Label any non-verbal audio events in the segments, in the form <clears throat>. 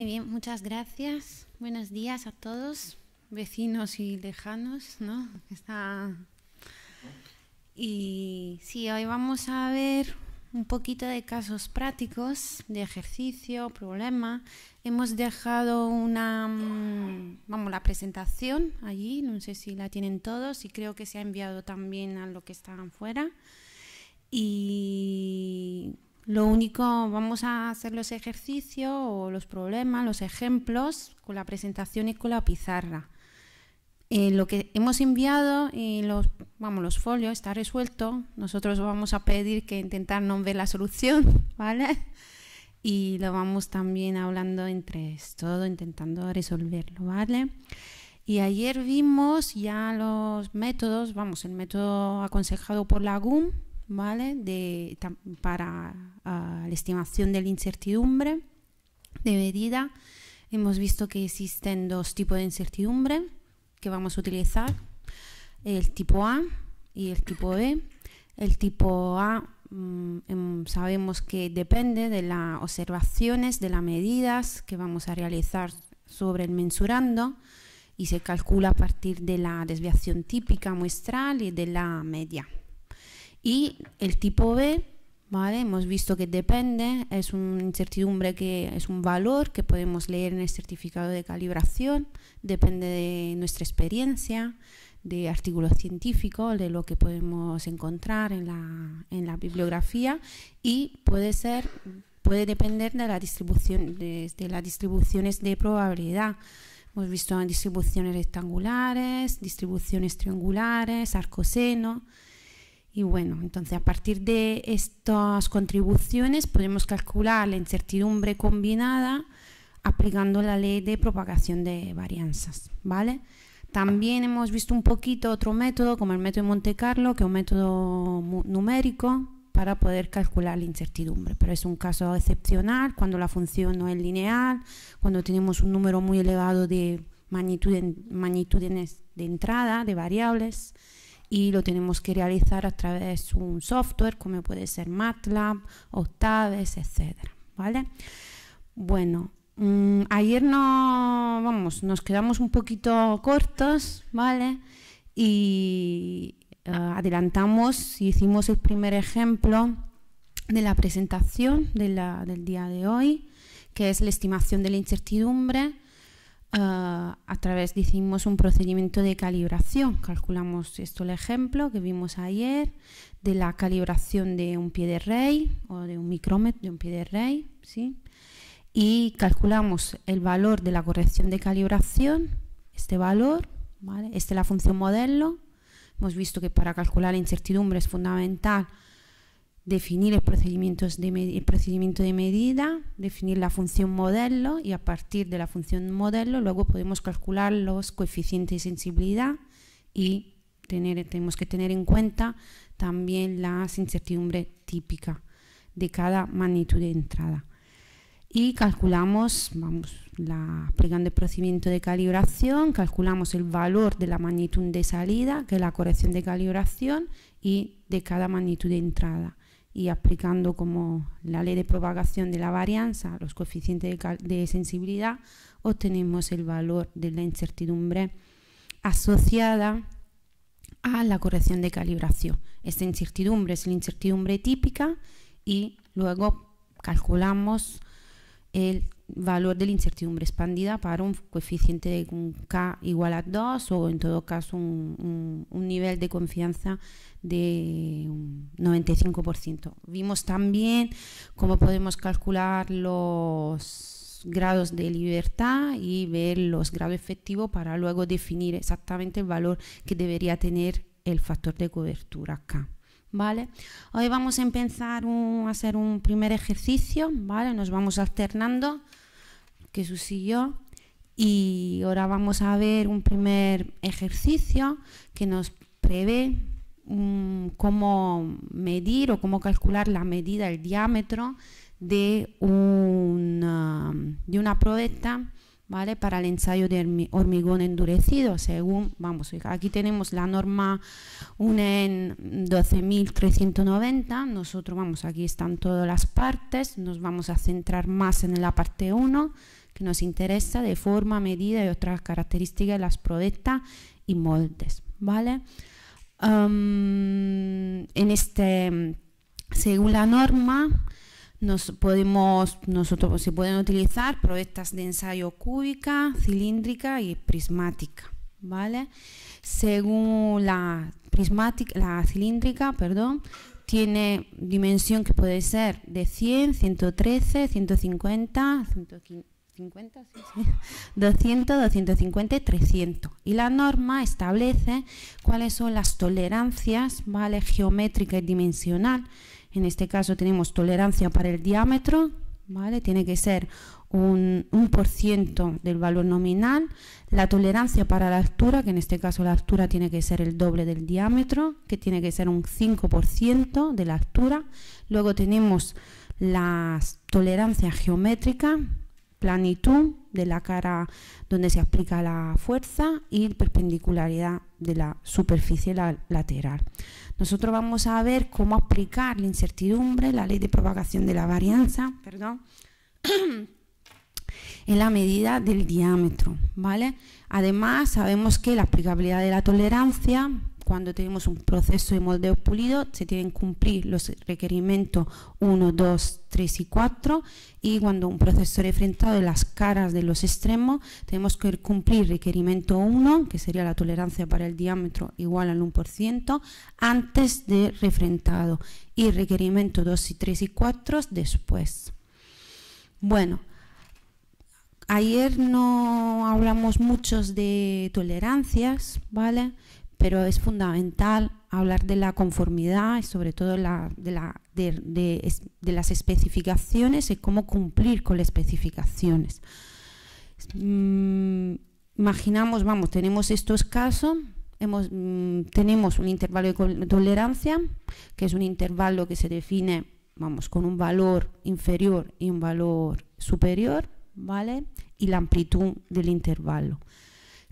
Bien, muchas gracias. Buenos días a todos, vecinos y lejanos, ¿no? Está... Y sí, hoy vamos a ver un poquito de casos prácticos, de ejercicio, problema. Hemos dejado una, mm, vamos, la presentación allí, no sé si la tienen todos y creo que se ha enviado también a lo que están fuera. Y lo único, vamos a hacer los ejercicios o los problemas, los ejemplos con la presentación y con la pizarra. Eh, lo que hemos enviado y los, vamos, los folios está resuelto. Nosotros vamos a pedir que intentar no ver la solución, <laughs> ¿vale? Y lo vamos también hablando entre todo, intentando resolverlo, ¿vale? Y ayer vimos ya los métodos, vamos, el método aconsejado por la GUM, ¿vale? para ah, la estimación de la incertidumbre de medida. Hemos visto que existen dos tipos de incertidumbre que vamos a utilizar, el tipo A y el tipo B. El tipo A mm, em, sabemos que depende de las observaciones, de las medidas que vamos a realizar sobre el mensurando y se calcula a partir de la desviación típica muestral y de la media. Y el tipo B, ¿vale? Hemos visto que depende, es una incertidumbre que es un valor que podemos leer en el certificado de calibración, depende de nuestra experiencia, de artículos científicos, de lo que podemos encontrar en la, en la bibliografía y puede ser puede depender de la distribución de, de las distribuciones de probabilidad. Hemos visto distribuciones rectangulares, distribuciones triangulares, arcoseno, y bueno, entonces a partir de estas contribuciones podemos calcular la incertidumbre combinada aplicando la ley de propagación de varianzas, ¿vale? También hemos visto un poquito otro método, como el método de Monte Carlo, que es un método numérico para poder calcular la incertidumbre, pero es un caso excepcional cuando la función no es lineal, cuando tenemos un número muy elevado de magnitudes de entrada, de variables, y lo tenemos que realizar a través de un software como puede ser MATLAB, Octaves, etcétera, ¿vale? Bueno, mm, ayer no, vamos, nos quedamos un poquito cortos, ¿vale? Y eh, adelantamos y hicimos el primer ejemplo de la presentación del día de hoy, que es la estimación de la incertidumbre Ah, a través, hicimos un procedimiento de calibración. Calculamos esto el ejemplo que vimos ayer de la calibración de un pie de rey o de un micrómetro de un pie de rey, ¿sí? Y calculamos el valor de la corrección de calibración, este valor, ¿vale? Esta es la función modelo. Hemos visto que para calcular la incertidumbre es fundamental definir el procedimiento, de, medida, definir la función modelo y a partir de la función modelo luego podemos calcular los coeficientes de sensibilidad y tener, tenemos que tener en cuenta también la incertidumbre típica de cada magnitud de entrada. Y calculamos, vamos, la, aplicando el procedimiento de calibración, calculamos el valor de la magnitud de salida, que es la corrección de calibración, y de cada magnitud de entrada y aplicando como la ley de propagación de la varianza, los coeficientes de, sensibilidad, obtenemos el valor de la incertidumbre asociada a la corrección de calibración. Esta incertidumbre es la incertidumbre típica y luego calculamos el valor de la incertidumbre expandida para un coeficiente de K igual a 2 o en todo caso un, nivel de confianza de un 95%. Vimos también cómo podemos calcular los grados de libertad y ver los grados efectivos para luego definir exactamente el valor que debería tener el factor de cobertura K. ¿Vale? Hoy vamos a empezar a hacer un primer ejercicio, ¿vale? Nos vamos alternando que sucedió y ahora vamos a ver un primer ejercicio que nos prevé mm, cómo medir o cómo calcular la medida, el diámetro de una, um, de una ¿vale? para el ensayo de hormigón endurecido. Según, vamos, aquí tenemos la norma UNEN 12.390, nosotros vamos, aquí están todas las partes, nos vamos a centrar más en la parte 1 que nos interesa de forma, medida y otras características de las proyectas y moldes, ¿vale? en este, según la norma, nos podemos, nosotros se pueden utilizar proyectas de ensayo cúbica, cilíndrica y prismática, ¿vale? Según la prismática, la cilíndrica, perdón, tiene dimensión que puede ser de 100, 113, 150, 150... 50, sí, 200, 250 <laughs> y 300. Y la norma establece cuáles son las tolerancias, ¿vale? Geométrica y dimensional. En este caso tenemos tolerancia para el diámetro, ¿vale? Tiene que ser un, 1% del valor nominal. La tolerancia para la altura, que en este caso la altura tiene que ser el doble del diámetro, que tiene que ser un 5% de la altura. Luego tenemos las tolerancias geométricas, planitud de la cara donde se aplica la fuerza y perpendicularidad de la superficie lateral. Nosotros vamos a ver cómo aplicar la incertidumbre, la ley de propagación de la varianza, <clears throat> en la medida del diámetro, ¿vale? Además, sabemos que la aplicabilidad de la tolerancia cuando tenemos un proceso de moldeo pulido, se tienen que cumplir los requerimientos 1, 2, 3 y 4 y cuando un proceso refrentado en las caras de los extremos, tenemos que cumplir requerimiento 1, que sería la tolerancia para el diámetro igual al 1%, antes de refrentado y requerimiento 2 y 3 y 4 después. Bueno, ayer no hablamos muchos de tolerancias, ¿vale?, pero es fundamental hablar de la conformidad y sobre todo de, las especificaciones y cómo cumplir con las especificaciones. Mm, imaginamos, vamos, tenemos estos casos, mm, tenemos un intervalo de tolerancia, que es un intervalo que se define, vamos, con un valor inferior y un valor superior, ¿vale? Y la amplitud del intervalo.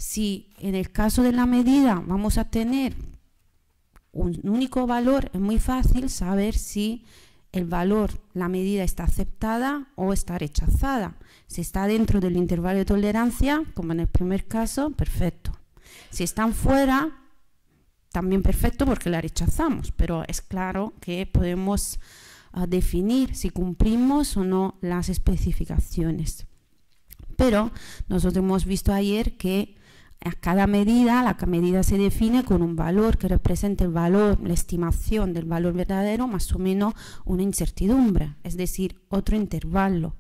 Si en el caso de la medida vamos a tener un único valor, es muy fácil saber si el valor, la medida está aceptada o está rechazada. Si está dentro del intervalo de tolerancia, como en el primer caso, perfecto. Si están fuera, también perfecto porque la rechazamos, pero es claro que podemos ah, definir si cumplimos o no las especificaciones. Pero nosotros hemos visto ayer que cada medida, la medida se define con un valor que representa el valor, la estimación del valor verdadero, más o menos una incertidumbre, es decir, otro intervalo.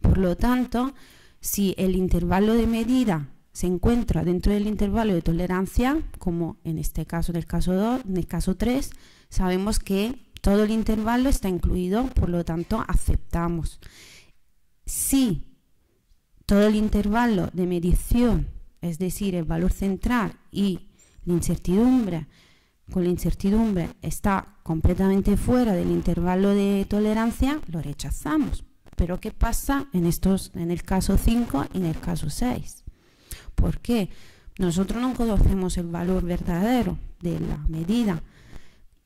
Por lo tanto, si el intervalo de medida se encuentra dentro del intervalo de tolerancia, como en este caso del caso 2, en el caso 3, sabemos que todo el intervalo está incluido, por lo tanto aceptamos. Si todo el intervalo de medición es decir, el valor central y la incertidumbre, con la incertidumbre está completamente fuera del intervalo de tolerancia, lo rechazamos. Pero ¿qué pasa en, estos, en el caso 5 y en el caso 6? porque Nosotros no conocemos el valor verdadero de la medida.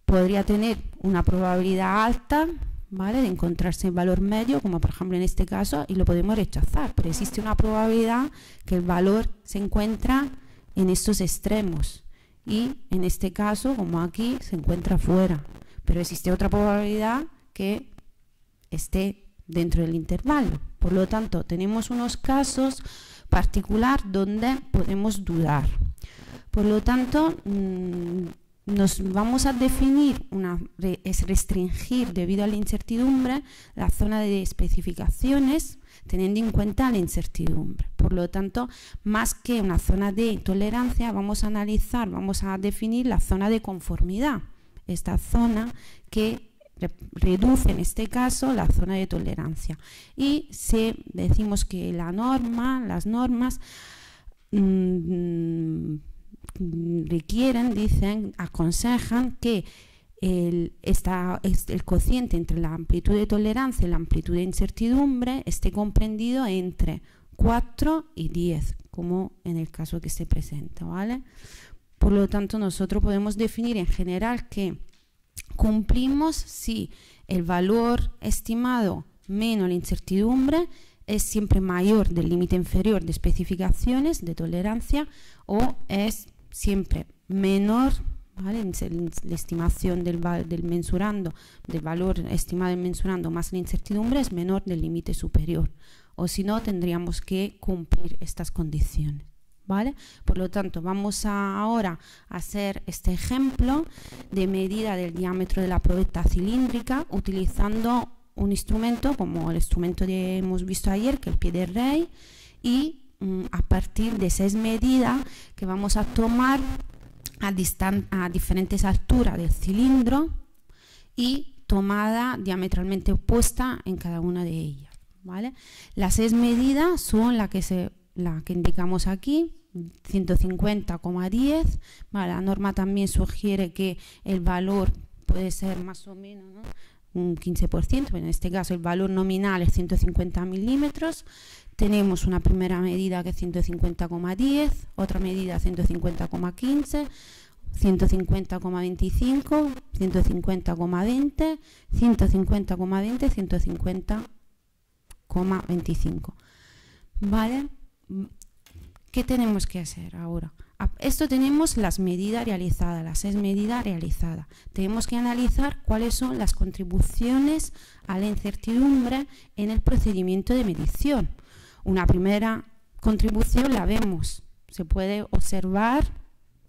Podría tener una probabilidad alta, de encontrarse en valor medio, como por ejemplo en este caso, y lo podemos rechazar, pero existe una probabilidad que el valor se encuentra en estos extremos y en este caso, como aquí, se encuentra fuera, pero existe otra probabilidad que esté dentro del intervalo. Por lo tanto, tenemos unos casos particular donde podemos dudar. Por lo tanto, mm, nos vamos a definir, una, es restringir debido a la incertidumbre la zona de especificaciones teniendo en cuenta la incertidumbre. Por lo tanto, más que una zona de tolerancia, vamos a analizar, vamos a definir la zona de conformidad, esta zona que reduce en este caso la zona de tolerancia. Y si decimos que la norma, las normas... Mm, requieren, dicen, aconsejan que el, el cociente entre la amplitud de tolerancia y la amplitud de incertidumbre esté comprendido entre 4 y 10, como en el caso que se presenta, ¿vale? Por lo tanto, nosotros podemos definir en general que cumplimos si el valor estimado menos la incertidumbre es siempre mayor del límite inferior de especificaciones de tolerancia o es siempre menor ¿vale? la estimación del, mensurando, del valor estimado del mensurando más la incertidumbre es menor del límite superior. O si no, tendríamos que cumplir estas condiciones. ¿Vale? Por lo tanto, vamos ahora a hacer este ejemplo de medida del diámetro de la probeta cilíndrica utilizando un instrumento como el instrumento que hemos visto ayer, que es el pie de rey, y Mm, a partir de seis medidas que vamos a tomar a, a diferentes alturas del cilindro y tomada diametralmente opuesta en cada una de ellas. ¿vale? Las seis medidas son las que, se, la que indicamos aquí, 150,10. La norma también sugiere que el valor puede ser más o menos un 15%, en este caso el valor nominal es 150 milímetros tenemos una primera medida que es 150,10, otra medida 150,15, 150,25, 150,20, 150,20, 150,25. ¿Qué tenemos que hacer ahora? Ah, esto tenemos las medidas realizadas, las seis medidas realizadas. Tenemos que analizar cuáles son las contribuciones a la incertidumbre en el procedimiento de medición. Una primera contribución la vemos, se puede observar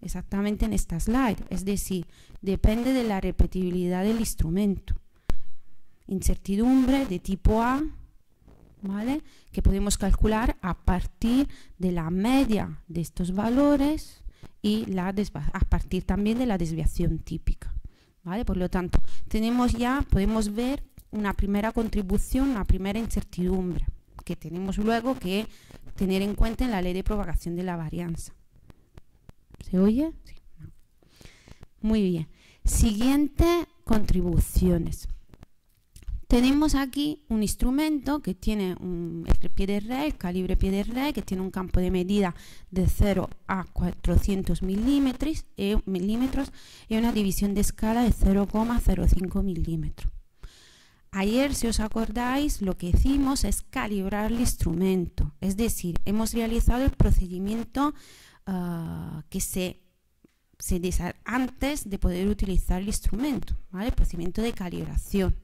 exactamente en esta slide, es decir, depende de la repetibilidad del instrumento. Incertidumbre de tipo A, ¿vale? que podemos calcular a partir de la media de estos valores y la a partir también de la desviación típica. ¿vale? Por lo tanto, tenemos ya, podemos ver una primera contribución, una primera incertidumbre que tenemos luego que tener en cuenta en la ley de propagación de la varianza. ¿Se oye? Muy bien. Siguiente, contribuciones. Tenemos aquí un instrumento que tiene un, el pie de calibre pie de que tiene un campo de medida de 0 a 400 milímetros, eh, milímetros y una división de escala de 0,05 milímetros. Ayer, si os acordáis, lo que hicimos es calibrar el instrumento, es decir, hemos realizado el procedimiento ah, que se, se antes de poder utilizar el instrumento, el procedimiento de calibración.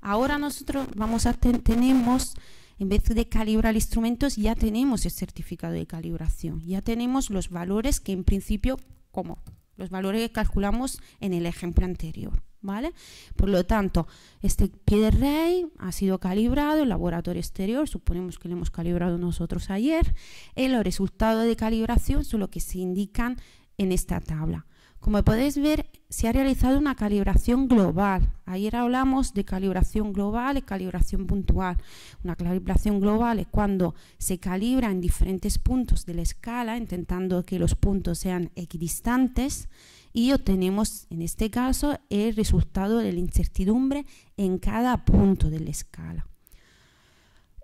Ahora nosotros vamos a tenemos, en vez de calibrar instrumentos, ya tenemos el certificado de calibración, ya tenemos los valores que en principio, como los valores que calculamos en el ejemplo anterior. ¿vale? Por lo tanto, este pie de rey ha sido calibrado, en laboratorio exterior, suponemos que lo hemos calibrado nosotros ayer, y los resultados de calibración son lo que se indican en esta tabla. Como podéis ver, se ha realizado una calibración global. Ayer hablamos de calibración global y calibración puntual. Una calibración global es cuando se calibra en diferentes puntos de la escala, intentando que los puntos sean equidistantes, y obtenemos en este caso el resultado de la incertidumbre en cada punto de la escala.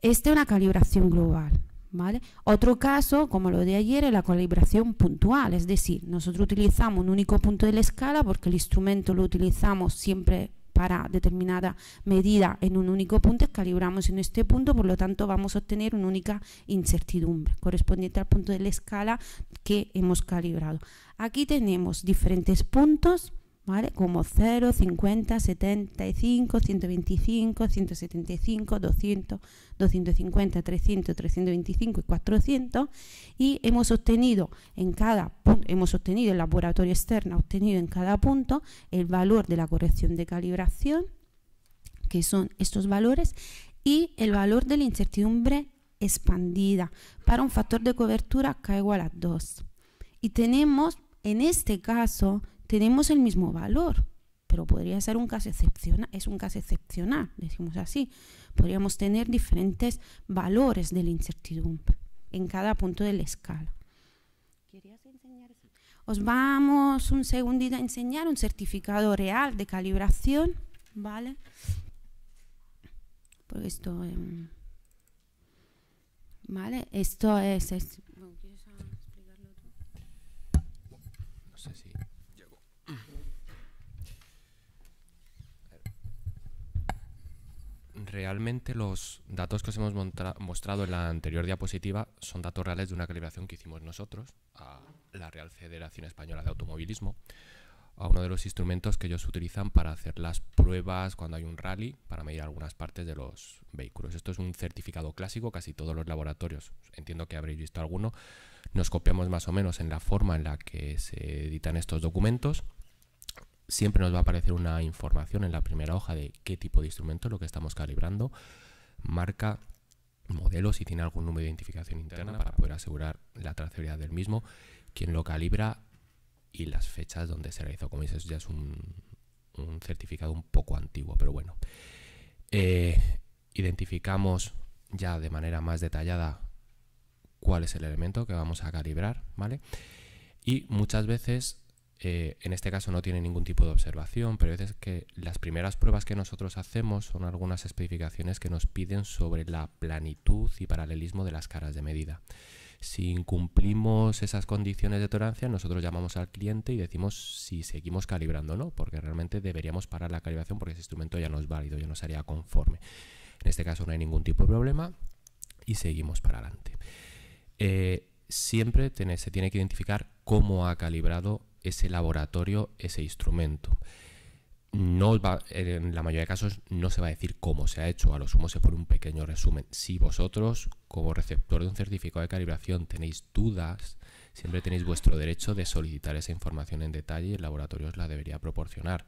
Esta es una calibración global. ¿Vale? Otro caso, como lo de ayer, es la calibración puntual, es decir, nosotros utilizamos un único punto de la escala porque el instrumento lo utilizamos siempre para determinada medida en un único punto, calibramos en este punto, por lo tanto vamos a obtener una única incertidumbre correspondiente al punto de la escala que hemos calibrado. Aquí tenemos diferentes puntos ¿vale? Como 0, 50, 75, 125, 175, 200, 250, 300, 325 y 400 y hemos obtenido en cada punto, hemos obtenido el laboratorio externo, obtenido en cada punto el valor de la corrección de calibración, que son estos valores, y el valor de la incertidumbre expandida para un factor de cobertura K igual a 2. Y tenemos, en este caso, tenemos el mismo valor, pero podría ser un caso excepcional, es un caso excepcional, decimos así. Podríamos tener diferentes valores de la incertidumbre en cada punto de la escala. Os vamos un segundito a enseñar un certificado real de calibración, ¿vale? Porque esto, em, ¿vale? Esto es... es no sé si Realmente los datos que os hemos mostrado en la anterior diapositiva son datos reales de una calibración que hicimos nosotros a la Real Federación Española de Automovilismo, a uno de los instrumentos que ellos utilizan para hacer las pruebas cuando hay un rally, para medir algunas partes de los vehículos. Esto es un certificado clásico, casi todos los laboratorios, entiendo que habréis visto alguno, nos copiamos más o menos en la forma en la que se editan estos documentos siempre nos va a aparecer una información en la primera hoja de qué tipo de instrumento lo que estamos calibrando, marca, modelo, si tiene algún número de identificación interna para poder asegurar la trazabilidad del mismo, quién lo calibra y las fechas donde se realizó. Como eso ya es un, certificado un poco antiguo, pero bueno. Eh, identificamos ya de manera más detallada cuál es el elemento que vamos a calibrar, ¿vale? Y muchas veces eh, en este caso no tiene ningún tipo de observación, pero es que las primeras pruebas que nosotros hacemos son algunas especificaciones que nos piden sobre la planitud y paralelismo de las caras de medida. Si incumplimos esas condiciones de tolerancia, nosotros llamamos al cliente y decimos si seguimos calibrando o no, porque realmente deberíamos parar la calibración porque ese instrumento ya no es válido, ya no sería conforme. En este caso no hay ningún tipo de problema y seguimos para adelante. Eh, siempre se tiene que identificar cómo ha calibrado ese laboratorio, ese instrumento. No va, en la mayoría de casos no se va a decir cómo se ha hecho, a lo sumo se pone un pequeño resumen. Si vosotros, como receptor de un certificado de calibración, tenéis dudas, siempre tenéis vuestro derecho de solicitar esa información en detalle y el laboratorio os la debería proporcionar.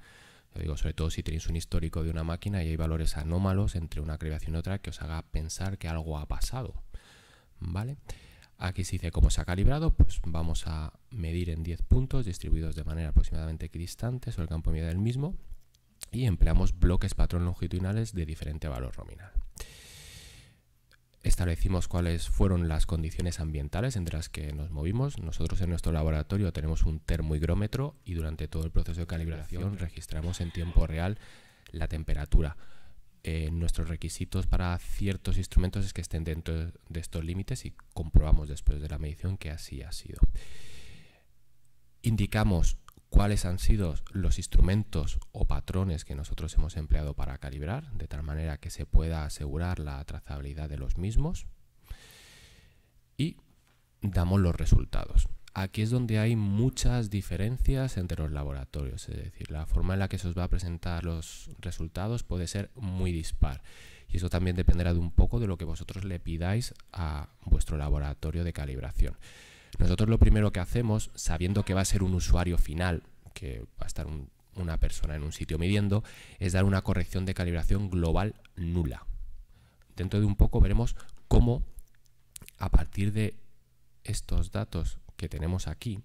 Lo digo, sobre todo si tenéis un histórico de una máquina y hay valores anómalos entre una calibración y otra que os haga pensar que algo ha pasado. ¿Vale? vale Aquí se dice cómo se ha calibrado, pues vamos a medir en 10 puntos distribuidos de manera aproximadamente equidistante sobre el campo de medida del mismo y empleamos bloques patrón longitudinales de diferente valor nominal. Establecimos cuáles fueron las condiciones ambientales entre las que nos movimos. Nosotros en nuestro laboratorio tenemos un termohigrómetro y durante todo el proceso de calibración registramos en tiempo real la temperatura. Eh, nuestros requisitos para ciertos instrumentos es que estén dentro de estos límites y comprobamos después de la medición que así ha sido. Indicamos cuáles han sido los instrumentos o patrones que nosotros hemos empleado para calibrar, de tal manera que se pueda asegurar la trazabilidad de los mismos y damos los resultados. Aquí es donde hay muchas diferencias entre los laboratorios, es decir, la forma en la que se os va a presentar los resultados puede ser muy dispar. Y eso también dependerá de un poco de lo que vosotros le pidáis a vuestro laboratorio de calibración. Nosotros lo primero que hacemos, sabiendo que va a ser un usuario final, que va a estar una persona en un sitio midiendo, es dar una corrección de calibración global nula. Dentro de un poco veremos cómo a partir de estos datos que tenemos aquí,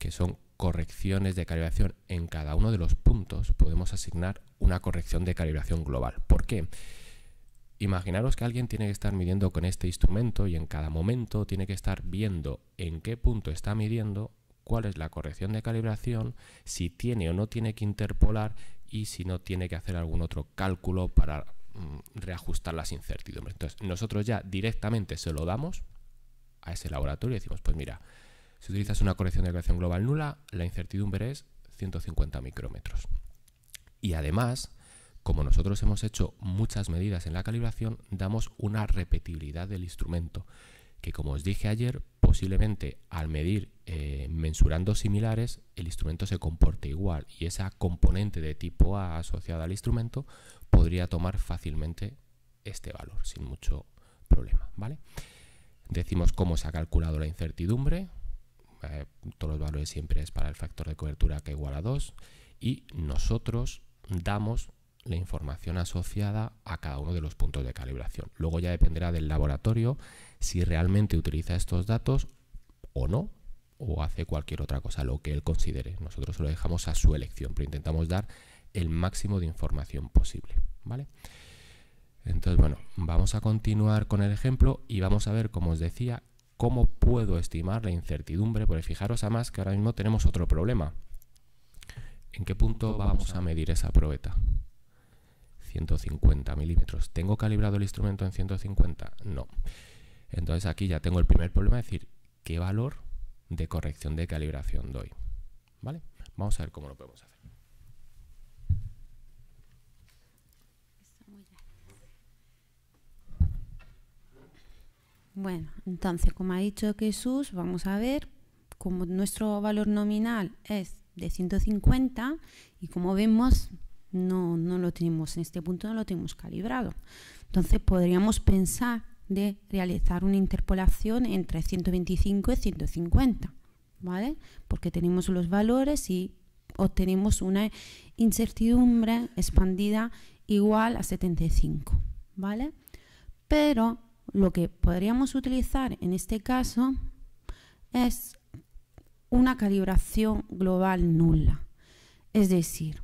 que son correcciones de calibración en cada uno de los puntos, podemos asignar una corrección de calibración global. ¿Por qué? Imaginaros que alguien tiene que estar midiendo con este instrumento y en cada momento tiene que estar viendo en qué punto está midiendo, cuál es la corrección de calibración, si tiene o no tiene que interpolar y si no tiene que hacer algún otro cálculo para mm, reajustar las incertidumbres. Entonces, nosotros ya directamente se lo damos a ese laboratorio y decimos, pues mira, si utilizas una corrección de creación global nula, la incertidumbre es 150 micrómetros. Y además, como nosotros hemos hecho muchas medidas en la calibración, damos una repetibilidad del instrumento, que como os dije ayer, posiblemente al medir eh, mensurando similares, el instrumento se comporte igual y esa componente de tipo A asociada al instrumento podría tomar fácilmente este valor sin mucho problema, ¿vale? Decimos cómo se ha calculado la incertidumbre. Eh, todos los valores siempre es para el factor de cobertura que igual a 2. Y nosotros damos la información asociada a cada uno de los puntos de calibración. Luego ya dependerá del laboratorio si realmente utiliza estos datos o no, o hace cualquier otra cosa, lo que él considere. Nosotros lo dejamos a su elección, pero intentamos dar el máximo de información posible. ¿vale? Entonces, bueno, vamos a continuar con el ejemplo y vamos a ver, como os decía, cómo puedo estimar la incertidumbre, porque fijaros a más que ahora mismo tenemos otro problema. ¿En qué punto vamos a medir esa probeta? 150 milímetros. ¿Tengo calibrado el instrumento en 150? No. Entonces aquí ya tengo el primer problema, es decir, ¿qué valor de corrección de calibración doy? ¿Vale? Vamos a ver cómo lo podemos hacer. Bueno, entonces, como ha dicho Jesús, vamos a ver, como nuestro valor nominal es de 150 y como vemos, no, no lo tenemos, en este punto no lo tenemos calibrado. Entonces, podríamos pensar de realizar una interpolación entre 125 y 150, ¿vale? Porque tenemos los valores y obtenemos una incertidumbre expandida igual a 75, ¿vale? Pero lo que podríamos utilizar en este caso es una calibración global nula. Es decir,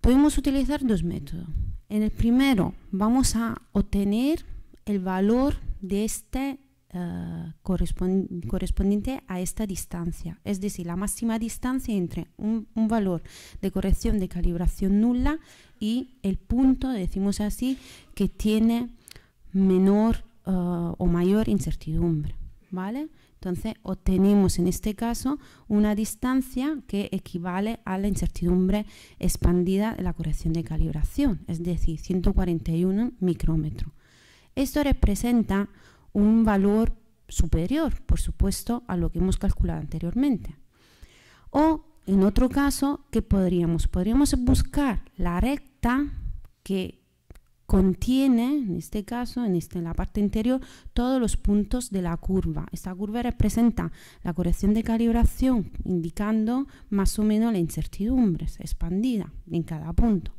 podemos utilizar dos métodos. En el primero vamos a obtener el valor de este eh, correspondiente a esta distancia, es decir, la máxima distancia entre un, un, valor de corrección de calibración nula y el punto, decimos así, que tiene menor eh, o mayor incertidumbre, ¿vale? Entonces, obtenemos en este caso una distancia que equivale a la incertidumbre expandida de la corrección de calibración, es decir, 141 micrómetros. Esto representa un valor superior, por supuesto, a lo que hemos calculado anteriormente. O, en otro caso, ¿qué podríamos? Podríamos buscar la recta que contiene, en este caso, este, en, la parte interior, todos los puntos de la curva. Esta curva representa la corrección de calibración, indicando más o menos la incertidumbre expandida en cada punto.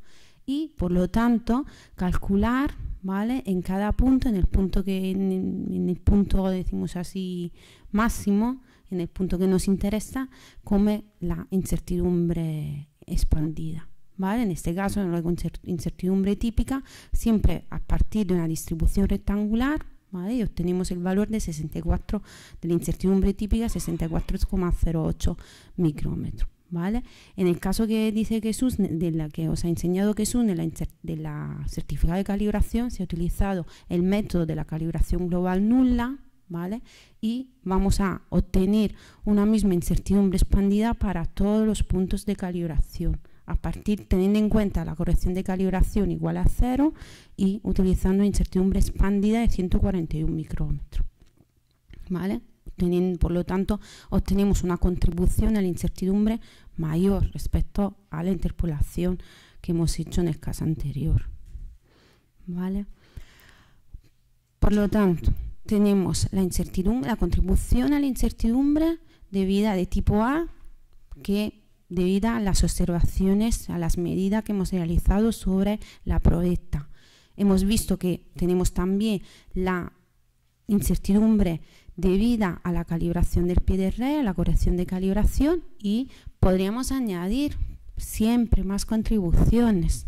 Y, por lo tanto, calcular ¿vale? en cada punto, en el punto que el punto, decimos así, máximo, en el punto que nos interesa, como la incertidumbre expandida. En este caso, en la incertidumbre típica, siempre a partir de una distribución rectangular, ¿vale? obtenemos el valor de 64, de la incertidumbre típica, 64,08 micrómetros. En el caso que dice Jesús, de la que os ha enseñado Jesús, de la, de la certificada de calibración, se ha utilizado el método de la calibración global nula, ¿vale? Y vamos a obtener una misma incertidumbre expandida para todos los puntos de calibración a partir teniendo en cuenta la corrección de calibración igual a cero y utilizando incertidumbre expandida de 141 micrómetros. ¿Vale? por lo tanto, obtenemos una contribución a la incertidumbre mayor respecto a la interpolación que hemos hecho en el caso anterior. ¿Vale? Por lo tanto, tenemos la, incertidumbre, la contribución a la incertidumbre debida de tipo A, que debido a las observaciones, a las medidas que hemos realizado sobre la proyecta. Hemos visto que tenemos también la incertidumbre debida a la calibración del pie de a la corrección de calibración y podríamos añadir siempre más contribuciones.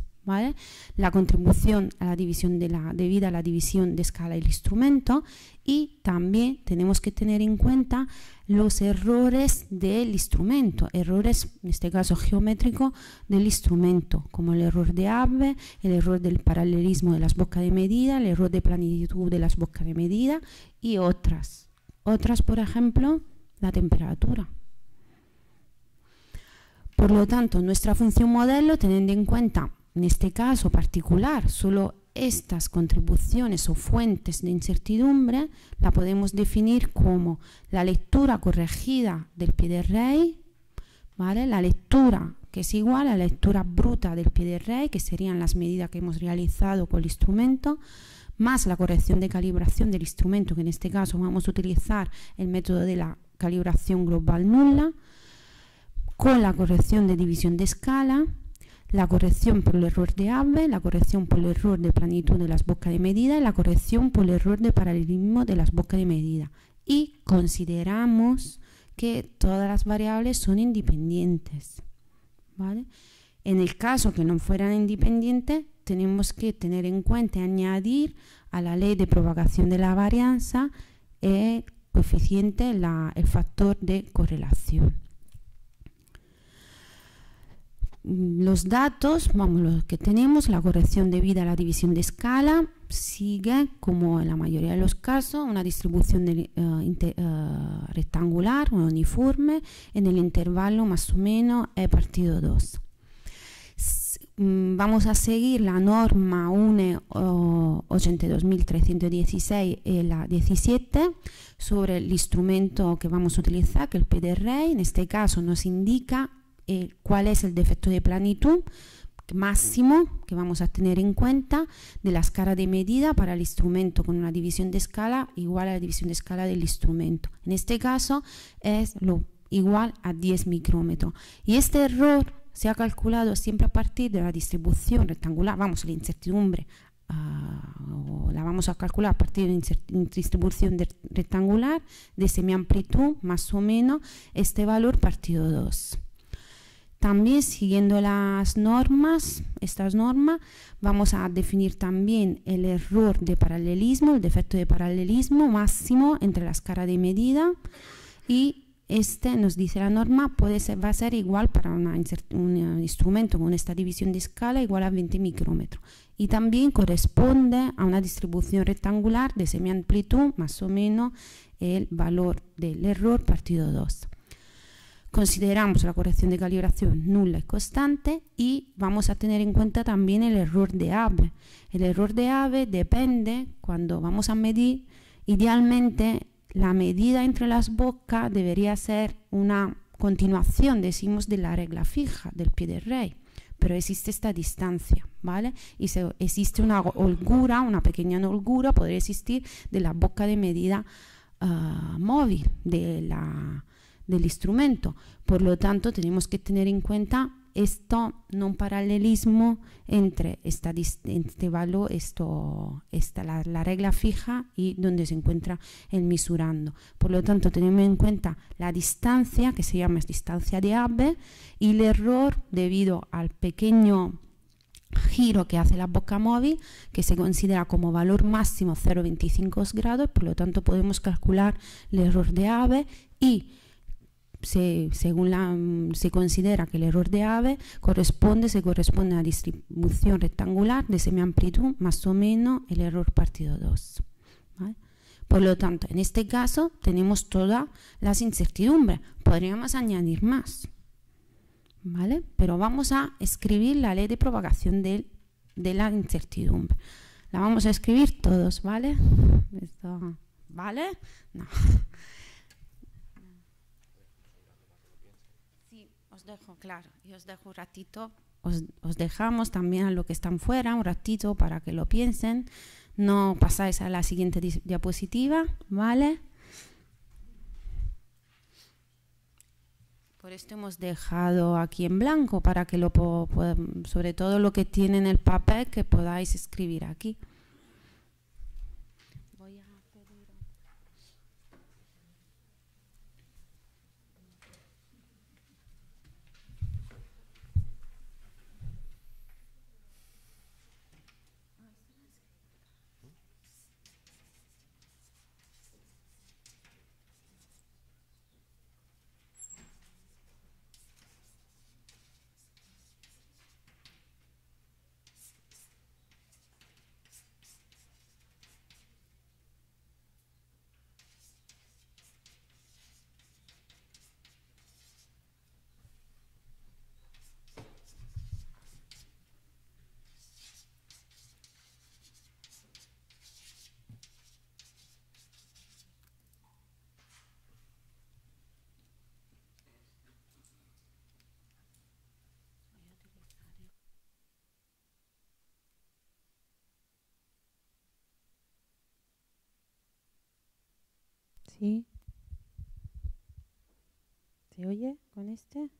La contribución a la división de la, debida a la división de escala del instrumento y también tenemos que tener en cuenta los errores del instrumento, errores, en este caso geométrico, del instrumento, como el error de AVE, el error del paralelismo de las bocas de medida, el error de planitud de las bocas de medida y otras. Otras, por ejemplo, la temperatura. Por lo tanto, nuestra función modelo, teniendo en cuenta en este caso particular, solo estas contribuciones o fuentes de incertidumbre la podemos definir como la lectura corregida del pie de rey, la lectura que es igual a la lectura bruta del pie de rey, que serían las medidas que hemos realizado con el instrumento, más la corrección de calibración del instrumento, que en este caso vamos a utilizar el método de la calibración global nula, con la corrección de división de escala, la corrección por el error de AVE, la corrección por el error de planitud de las bocas de medida y la corrección por el error de paralelismo de las bocas de medida. Y consideramos que todas las variables son independientes. En el caso que no fueran independientes, tenemos que tener en cuenta y añadir a la ley de propagación de la varianza el eh, coeficiente, el factor de correlación. Mm, los datos, vamos, los que tenemos, la corrección debida a la división de escala sigue, como en la mayoría de los casos, una distribución de, eh, eh, rectangular uniforme en el intervalo más o menos E partido 2. Mm, vamos a seguir la norma UNE 82.316 y eh, la 17 sobre el instrumento que vamos a utilizar, que es el PDRI. E en este caso nos indica eh, cuál es el defecto de planitud máximo que vamos a tener en cuenta de la escala de medida para el instrumento con una división de escala igual a la división de escala del instrumento. En este caso es lo igual a 10 micrómetros. Y este error se ha calculado siempre a partir de la distribución rectangular, vamos, la incertidumbre ah, la vamos a calcular a partir de la distribución rectangular de semiamplitud más o menos este valor partido 2. También siguiendo las normas, estas normas, vamos a definir también el error de paralelismo, el defecto de paralelismo máximo entre la escala de medida y este nos dice la norma puede va a ser igual para un eh, instrumento con esta división de escala igual a 20 micrómetros y también corresponde a una distribución rectangular de semi-amplitud, más o menos el valor del error partido 2 consideramos la corrección de calibración nula y constante y vamos a tener en cuenta también el error de AVE. El error de AVE depende cuando vamos a medir, idealmente la medida entre las bocas debería ser una continuación, decimos, de la regla fija del pie del rey, pero existe esta distancia, ¿vale? Y se, existe una holgura, una pequeña holgura podría existir de la boca de medida ah, móvil, de la del instrumento. Por lo tanto, tenemos que tener en cuenta esto, no paralelismo entre esta, este valor, esto, esta, la, regla fija y donde se encuentra el misurando. Por lo tanto, tenemos en cuenta la distancia, que se llama distancia de ave y el error debido al pequeño giro que hace la boca móvil, que se considera como valor máximo 0,25 grados, por lo tanto podemos calcular el error de ave y se, según mm, se considera que el error de AVE corresponde, se corresponde a la distribución rectangular de amplitud más o menos el error partido 2. Por lo tanto, en este caso tenemos todas las incertidumbres. Podríamos añadir más. ¿Vale? Pero vamos a escribir la ley de propagación de, la incertidumbre. La vamos a escribir todos, ¿vale? ¿Vale? dejo, claro, y os dejo un ratito. Os, dejamos también a lo que están fuera un ratito para que lo piensen. No pasáis a la siguiente diapositiva, ¿vale? Por esto hemos dejado aquí en blanco para que lo sobre todo lo que tiene en el papel que podáis escribir aquí. Y, ¿Se oye con este?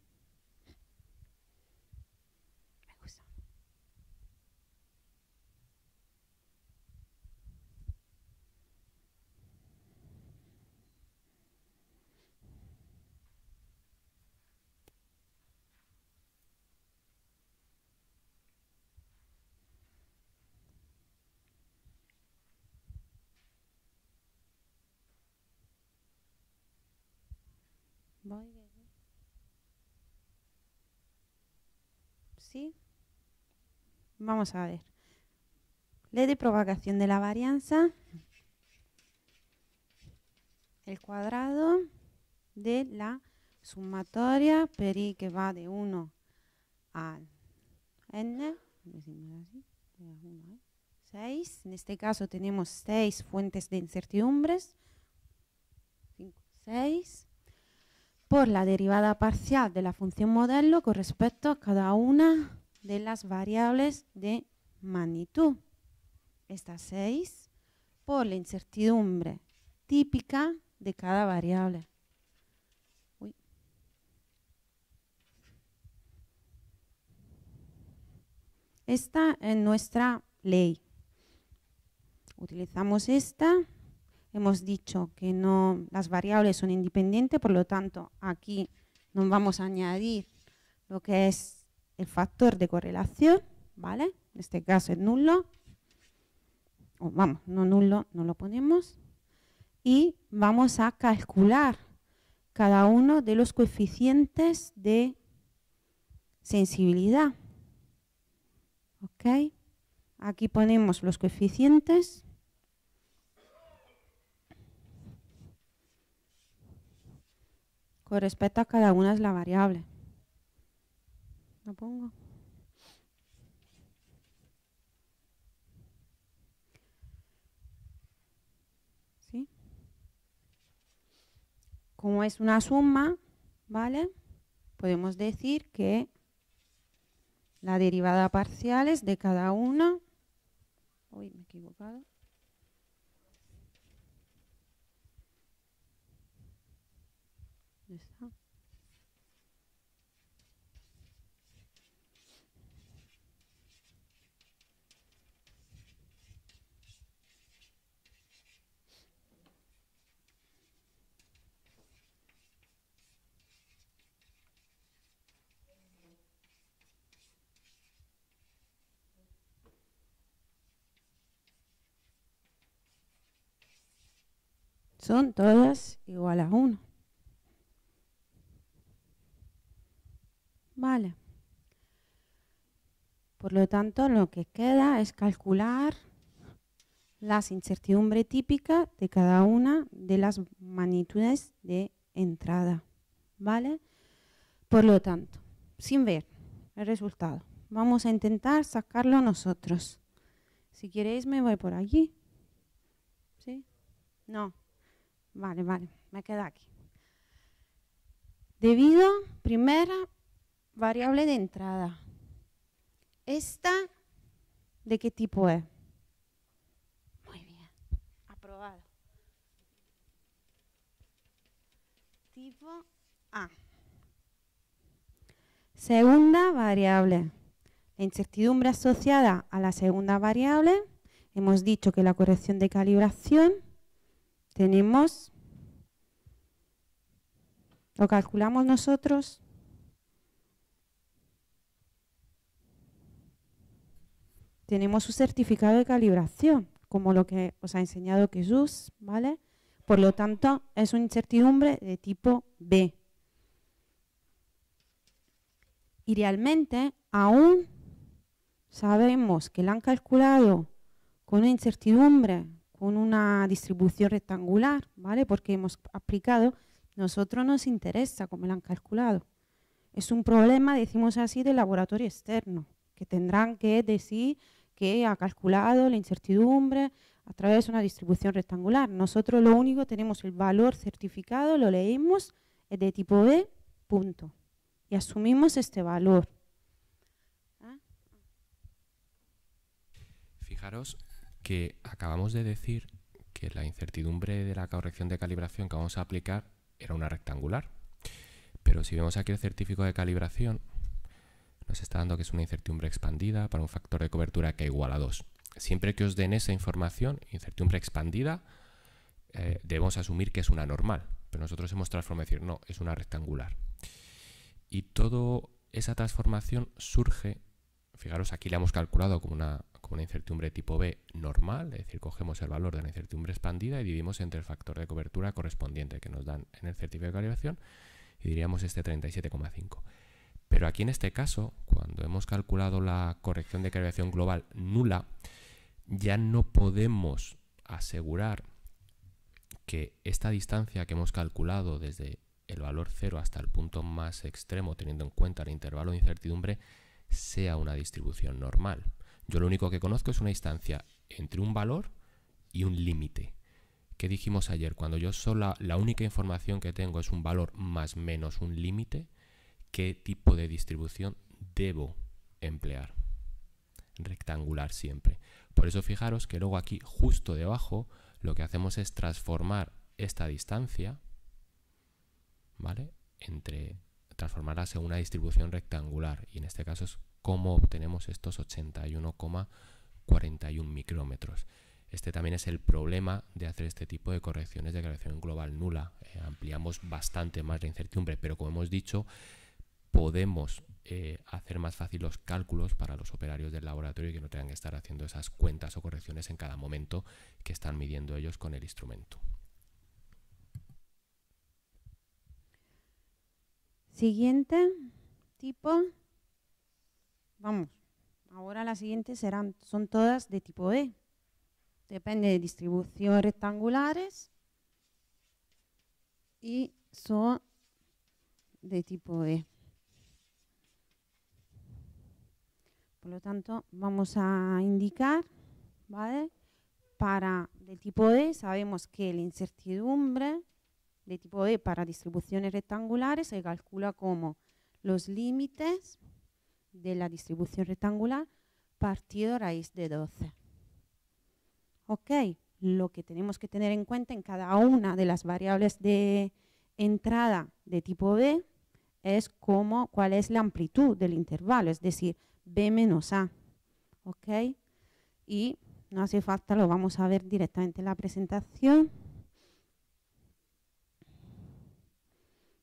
Voy ¿Sí? Vamos a ver. Ley de propagación de la varianza. El cuadrado de la sumatoria peri que va de 1 a n. 6. En este caso tenemos 6 fuentes de incertidumbres. 5, 6 por la derivada parcial de la función modelo con respecto a cada una de las variables de magnitud. Estas seis por la incertidumbre típica de cada variable. Esta es nuestra ley. Utilizamos esta hemos dicho que no, las variables son independientes, por lo tanto aquí nos vamos a añadir lo que es el factor de correlación, ¿vale? En este caso es nulo, vamos, no nulo, no lo ponemos, y vamos a calcular cada uno de los coeficientes de sensibilidad. ¿Ok? Aquí ponemos los coeficientes con pues respecto a cada una es la variable. Lo pongo. ¿Sí? Como es una suma, ¿vale? Podemos decir que la derivada parcial es de cada una. Uy, me he equivocado. son todas igual a 1. Vale. Por lo tanto, lo que queda es calcular las incertidumbre típica de cada una de las magnitudes de entrada. ¿Vale? Por lo tanto, sin ver el resultado, vamos a intentar sacarlo nosotros. Si queréis me voy por aquí. ¿Sí? No. Vale, vale, me queda aquí. Debido, primera variable de entrada. ¿Esta de qué tipo es? Muy bien, aprobado. Tipo A. Segunda variable. La incertidumbre asociada a la segunda variable. Hemos dicho que la corrección de calibración tenemos, lo calculamos nosotros. Tenemos un certificado de calibración, como lo que os ha enseñado Jesús, ¿vale? Por lo tanto, es una incertidumbre de tipo B. Y realmente, aún sabemos que la han calculado con una incertidumbre con una distribución rectangular, ¿vale? Porque hemos aplicado, nosotros nos interesa cómo lo han calculado. Es un problema, decimos así, del laboratorio externo, que tendrán que decir que ha calculado la incertidumbre a través de una distribución rectangular. Nosotros lo único tenemos el valor certificado, lo leemos, es de tipo B, punto. Y asumimos este valor. ¿Ah? Fijaros que acabamos de decir que la incertidumbre de la corrección de calibración que vamos a aplicar era una rectangular. Pero si vemos aquí el certificado de calibración, nos está dando que es una incertidumbre expandida para un factor de cobertura que igual a 2. Siempre que os den esa información, incertidumbre expandida, eh, debemos asumir que es una normal. Pero nosotros hemos transformado y decir, no, es una rectangular. Y toda esa transformación surge, fijaros, aquí la hemos calculado como una una incertidumbre tipo B normal, es decir, cogemos el valor de la incertidumbre expandida y dividimos entre el factor de cobertura correspondiente que nos dan en el certificado de calibración y diríamos este 37,5. Pero aquí en este caso, cuando hemos calculado la corrección de calibración global nula, ya no podemos asegurar que esta distancia que hemos calculado desde el valor 0 hasta el punto más extremo, teniendo en cuenta el intervalo de incertidumbre, sea una distribución normal. Yo lo único que conozco es una distancia entre un valor y un límite. ¿Qué dijimos ayer? Cuando yo solo la única información que tengo es un valor más menos un límite, ¿qué tipo de distribución debo emplear? Rectangular siempre. Por eso fijaros que luego aquí justo debajo lo que hacemos es transformar esta distancia, ¿vale? Entre transformarla en una distribución rectangular y en este caso es cómo obtenemos estos 81,41 micrómetros. Este también es el problema de hacer este tipo de correcciones de creación global nula. Eh, ampliamos bastante más la incertidumbre, pero como hemos dicho, podemos eh, hacer más fácil los cálculos para los operarios del laboratorio y que no tengan que estar haciendo esas cuentas o correcciones en cada momento que están midiendo ellos con el instrumento. Siguiente tipo vamos, ahora las siguientes serán, son todas de tipo D. Depende de distribuciones rectangulares y son de tipo D. Por lo tanto, vamos a indicar, ¿vale? Para el tipo D sabemos que la incertidumbre de tipo D para distribuciones rectangulares se calcula como los límites de la distribución rectangular partido raíz de 12. ¿Ok? Lo que tenemos que tener en cuenta en cada una de las variables de entrada de tipo B es cómo, cuál es la amplitud del intervalo, es decir, B menos A. ¿Ok? Y no hace falta, lo vamos a ver directamente en la presentación.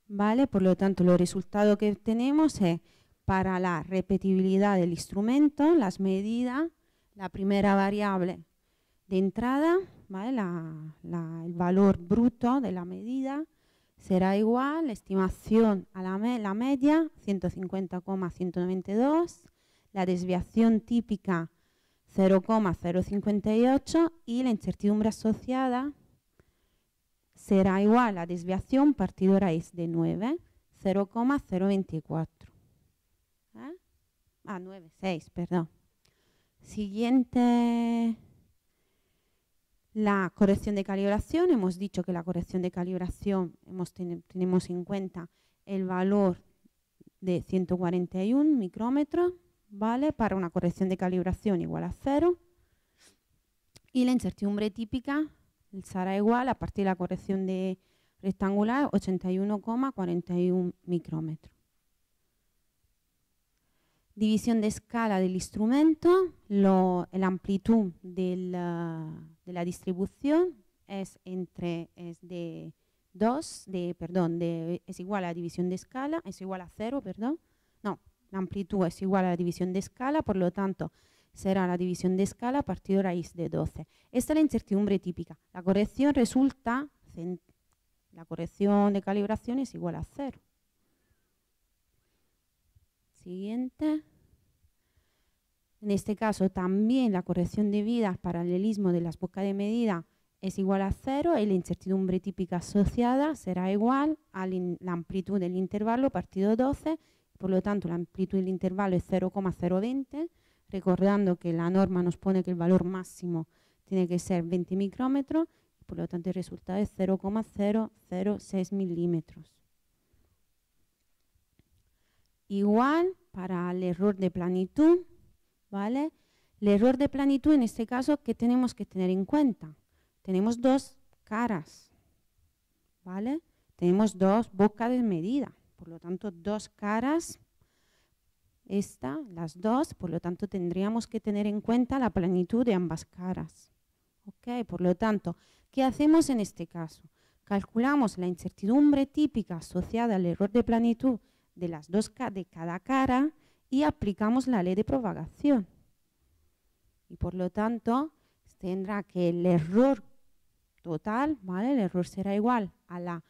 ¿Vale? Por lo tanto, los resultados que tenemos es para la repetibilidad del instrumento, las medidas, la primera variable de entrada, el valor bruto de la medida será igual, la estimación a la, la media, 150,192, la desviación típica 0,058 y la incertidumbre asociada será igual a desviación partidora raíz de 9, 0,024 a 9, 6, perdón. Siguiente, la corrección de calibración. Hemos dicho que la corrección de calibración hemos tenemos en cuenta el valor de 141 micrómetros, ¿vale? Para una corrección de calibración igual a cero Y la incertidumbre típica será igual a partir de la corrección de rectangular 81,41 micrómetros división de escala del instrumento, la amplitud ah, de la, distribución es entre de 2, de, perdón, de, es igual a la división de escala, es igual a 0, perdón, no, la amplitud es igual a la división de escala, por lo tanto será la división de escala a partir de raíz de 12. Esta es la incertidumbre típica. La corrección resulta, la corrección de calibración es igual a 0. Siguiente. En este caso también la corrección de vida, paralelismo de las bocas de medida es igual a cero y la incertidumbre típica asociada será igual a la amplitud del intervalo partido 12, por lo tanto la amplitud del intervalo es 0,020, recordando que la norma nos pone que el valor máximo tiene que ser 20 micrómetros, por lo tanto el resultado es 0,006 milímetros igual para el error de planitud, ¿vale? El error de planitud en este caso, ¿qué tenemos que tener en cuenta? Tenemos dos caras, ¿vale? Tenemos dos bocas de medida, por lo tanto, dos caras, esta, las dos, por lo tanto, tendríamos que tener en cuenta la planitud de ambas caras. ¿Ok? Por lo tanto, ¿qué hacemos en este caso? Calculamos la incertidumbre típica asociada al error de planitud de las dos de cada cara y aplicamos la ley de propagación. Y por lo tanto, tendrá que el error total, ¿vale? El error será igual a la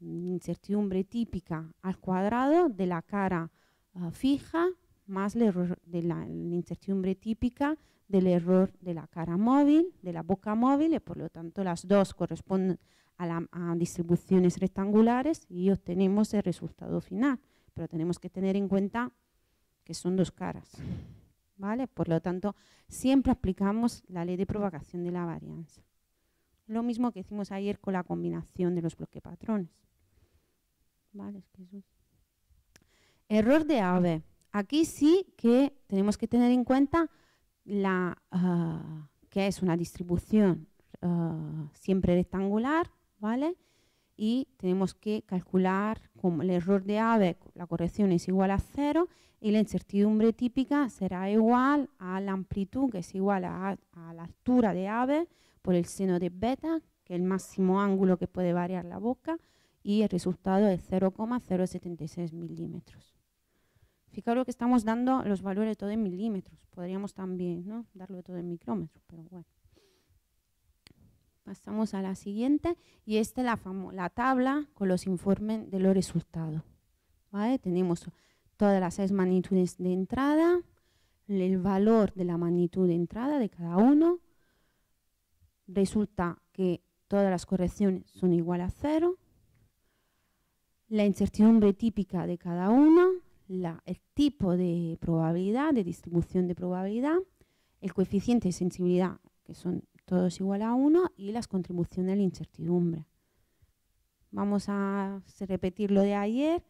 incertidumbre típica al cuadrado de la cara ah, fija más el error de la, incertidumbre típica del error de la cara móvil, de la boca móvil, y por lo tanto las dos corresponden a, a distribuciones rectangulares y obtenemos el resultado final pero tenemos que tener en cuenta que son dos caras. ¿vale? Por lo tanto, siempre aplicamos la ley de propagación de la varianza. Lo mismo que hicimos ayer con la combinación de los patrones, ¿Vale? Error de AVE. Aquí sí que tenemos que tener en cuenta la, ah, que es una distribución ah, siempre rectangular, ¿vale? y tenemos que calcular como el error de AVE, la corrección es igual a cero y la incertidumbre típica será igual a la amplitud, que es igual a, la altura de AVE por el seno de beta, que es el máximo ángulo que puede variar la boca, y el resultado es 0,076 milímetros. Fijaros que estamos dando los valores todo en milímetros, podríamos también ¿no? darlo todo en micrómetros, pero bueno. Pasamos a la siguiente y esta es la, la tabla con los informes de los resultados. Tenemos todas las seis magnitudes de entrada, el valor de la magnitud de entrada de cada uno. Resulta que todas las correcciones son igual a cero. La incertidumbre típica de cada uno el tipo de probabilidad, de distribución de probabilidad, el coeficiente de sensibilidad, que son todos igual a 1 y las contribuciones de la incertidumbre. Vamos a repetir lo de ayer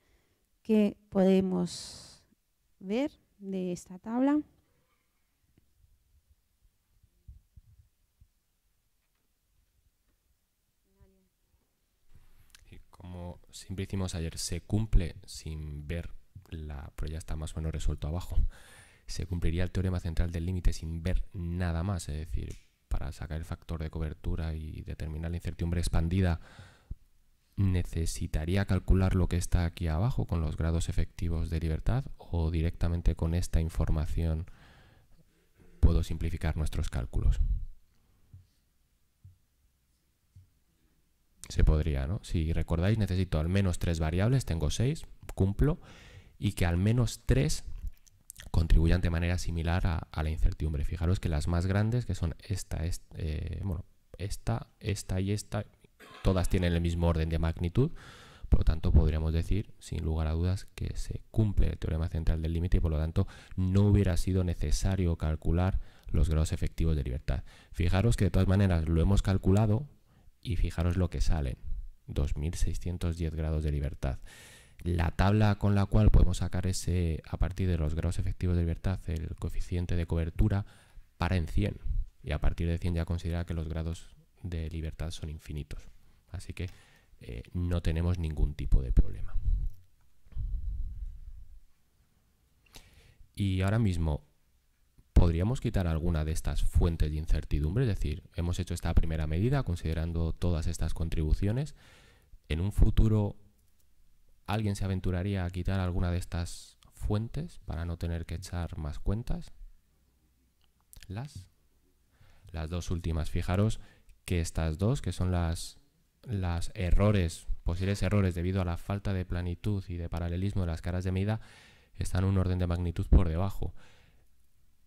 que podemos ver de esta tabla. como siempre hicimos ayer, se cumple sin ver la, pero ya está más o menos resuelto abajo. Se cumpliría el teorema central del límite sin ver nada más, es decir, para sacar el factor de cobertura y determinar la incertidumbre expandida, ¿necesitaría calcular lo que está aquí abajo con los grados efectivos de libertad o directamente con esta información puedo simplificar nuestros cálculos? Se podría, ¿no? Si recordáis, necesito al menos tres variables, tengo seis, cumplo, y que al menos tres contribuyan de manera similar a, la incertidumbre. Fijaros que las más grandes, que son esta, esta eh, esta, esta y esta, todas tienen el mismo orden de magnitud, por lo tanto podríamos decir, sin lugar a dudas, que se cumple el teorema central del límite y por lo tanto no hubiera sido necesario calcular los grados efectivos de libertad. Fijaros que de todas maneras lo hemos calculado y fijaros lo que salen, 2610 grados de libertad la tabla con la cual podemos sacar ese, a partir de los grados efectivos de libertad, el coeficiente de cobertura, para en 100. Y a partir de 100 ya considera que los grados de libertad son infinitos. Así que eh, no tenemos ningún tipo de problema. Y ahora mismo, ¿podríamos quitar alguna de estas fuentes de incertidumbre? Es decir, hemos hecho esta primera medida considerando todas estas contribuciones. En un futuro ¿Alguien se aventuraría a quitar alguna de estas fuentes para no tener que echar más cuentas? Las. Las dos últimas. Fijaros que estas dos, que son las, las errores, posibles errores debido a la falta de planitud y de paralelismo de las caras de medida, están en un orden de magnitud por debajo.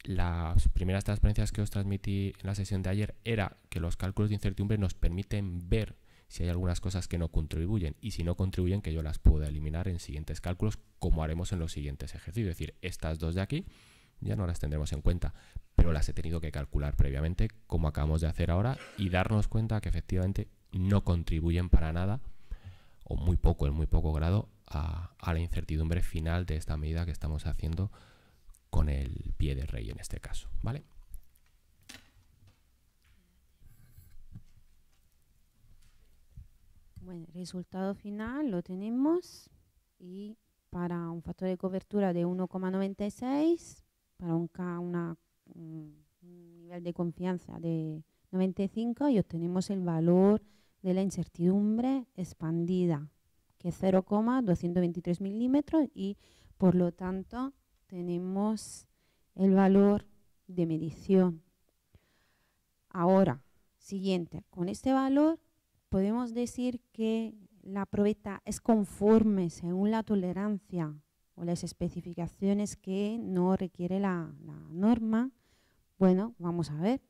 Las primeras transparencias que os transmití en la sesión de ayer era que los cálculos de incertidumbre nos permiten ver si hay algunas cosas que no contribuyen y si no contribuyen que yo las pueda eliminar en siguientes cálculos como haremos en los siguientes ejercicios. Es decir, estas dos de aquí ya no las tendremos en cuenta, pero las he tenido que calcular previamente como acabamos de hacer ahora y darnos cuenta que efectivamente no contribuyen para nada o muy poco, en muy poco grado a, a la incertidumbre final de esta medida que estamos haciendo con el pie de rey en este caso, ¿vale? resultado final lo tenemos y para un factor de cobertura de 1,96, para un, un nivel de confianza de 95 y obtenemos el valor de la incertidumbre expandida, que es 0,223 milímetros y por lo tanto tenemos el valor de medición. Ahora, siguiente, con este valor podemos decir que la probeta es conforme según la tolerancia o las especificaciones que no requiere la, norma, bueno, vamos a ver.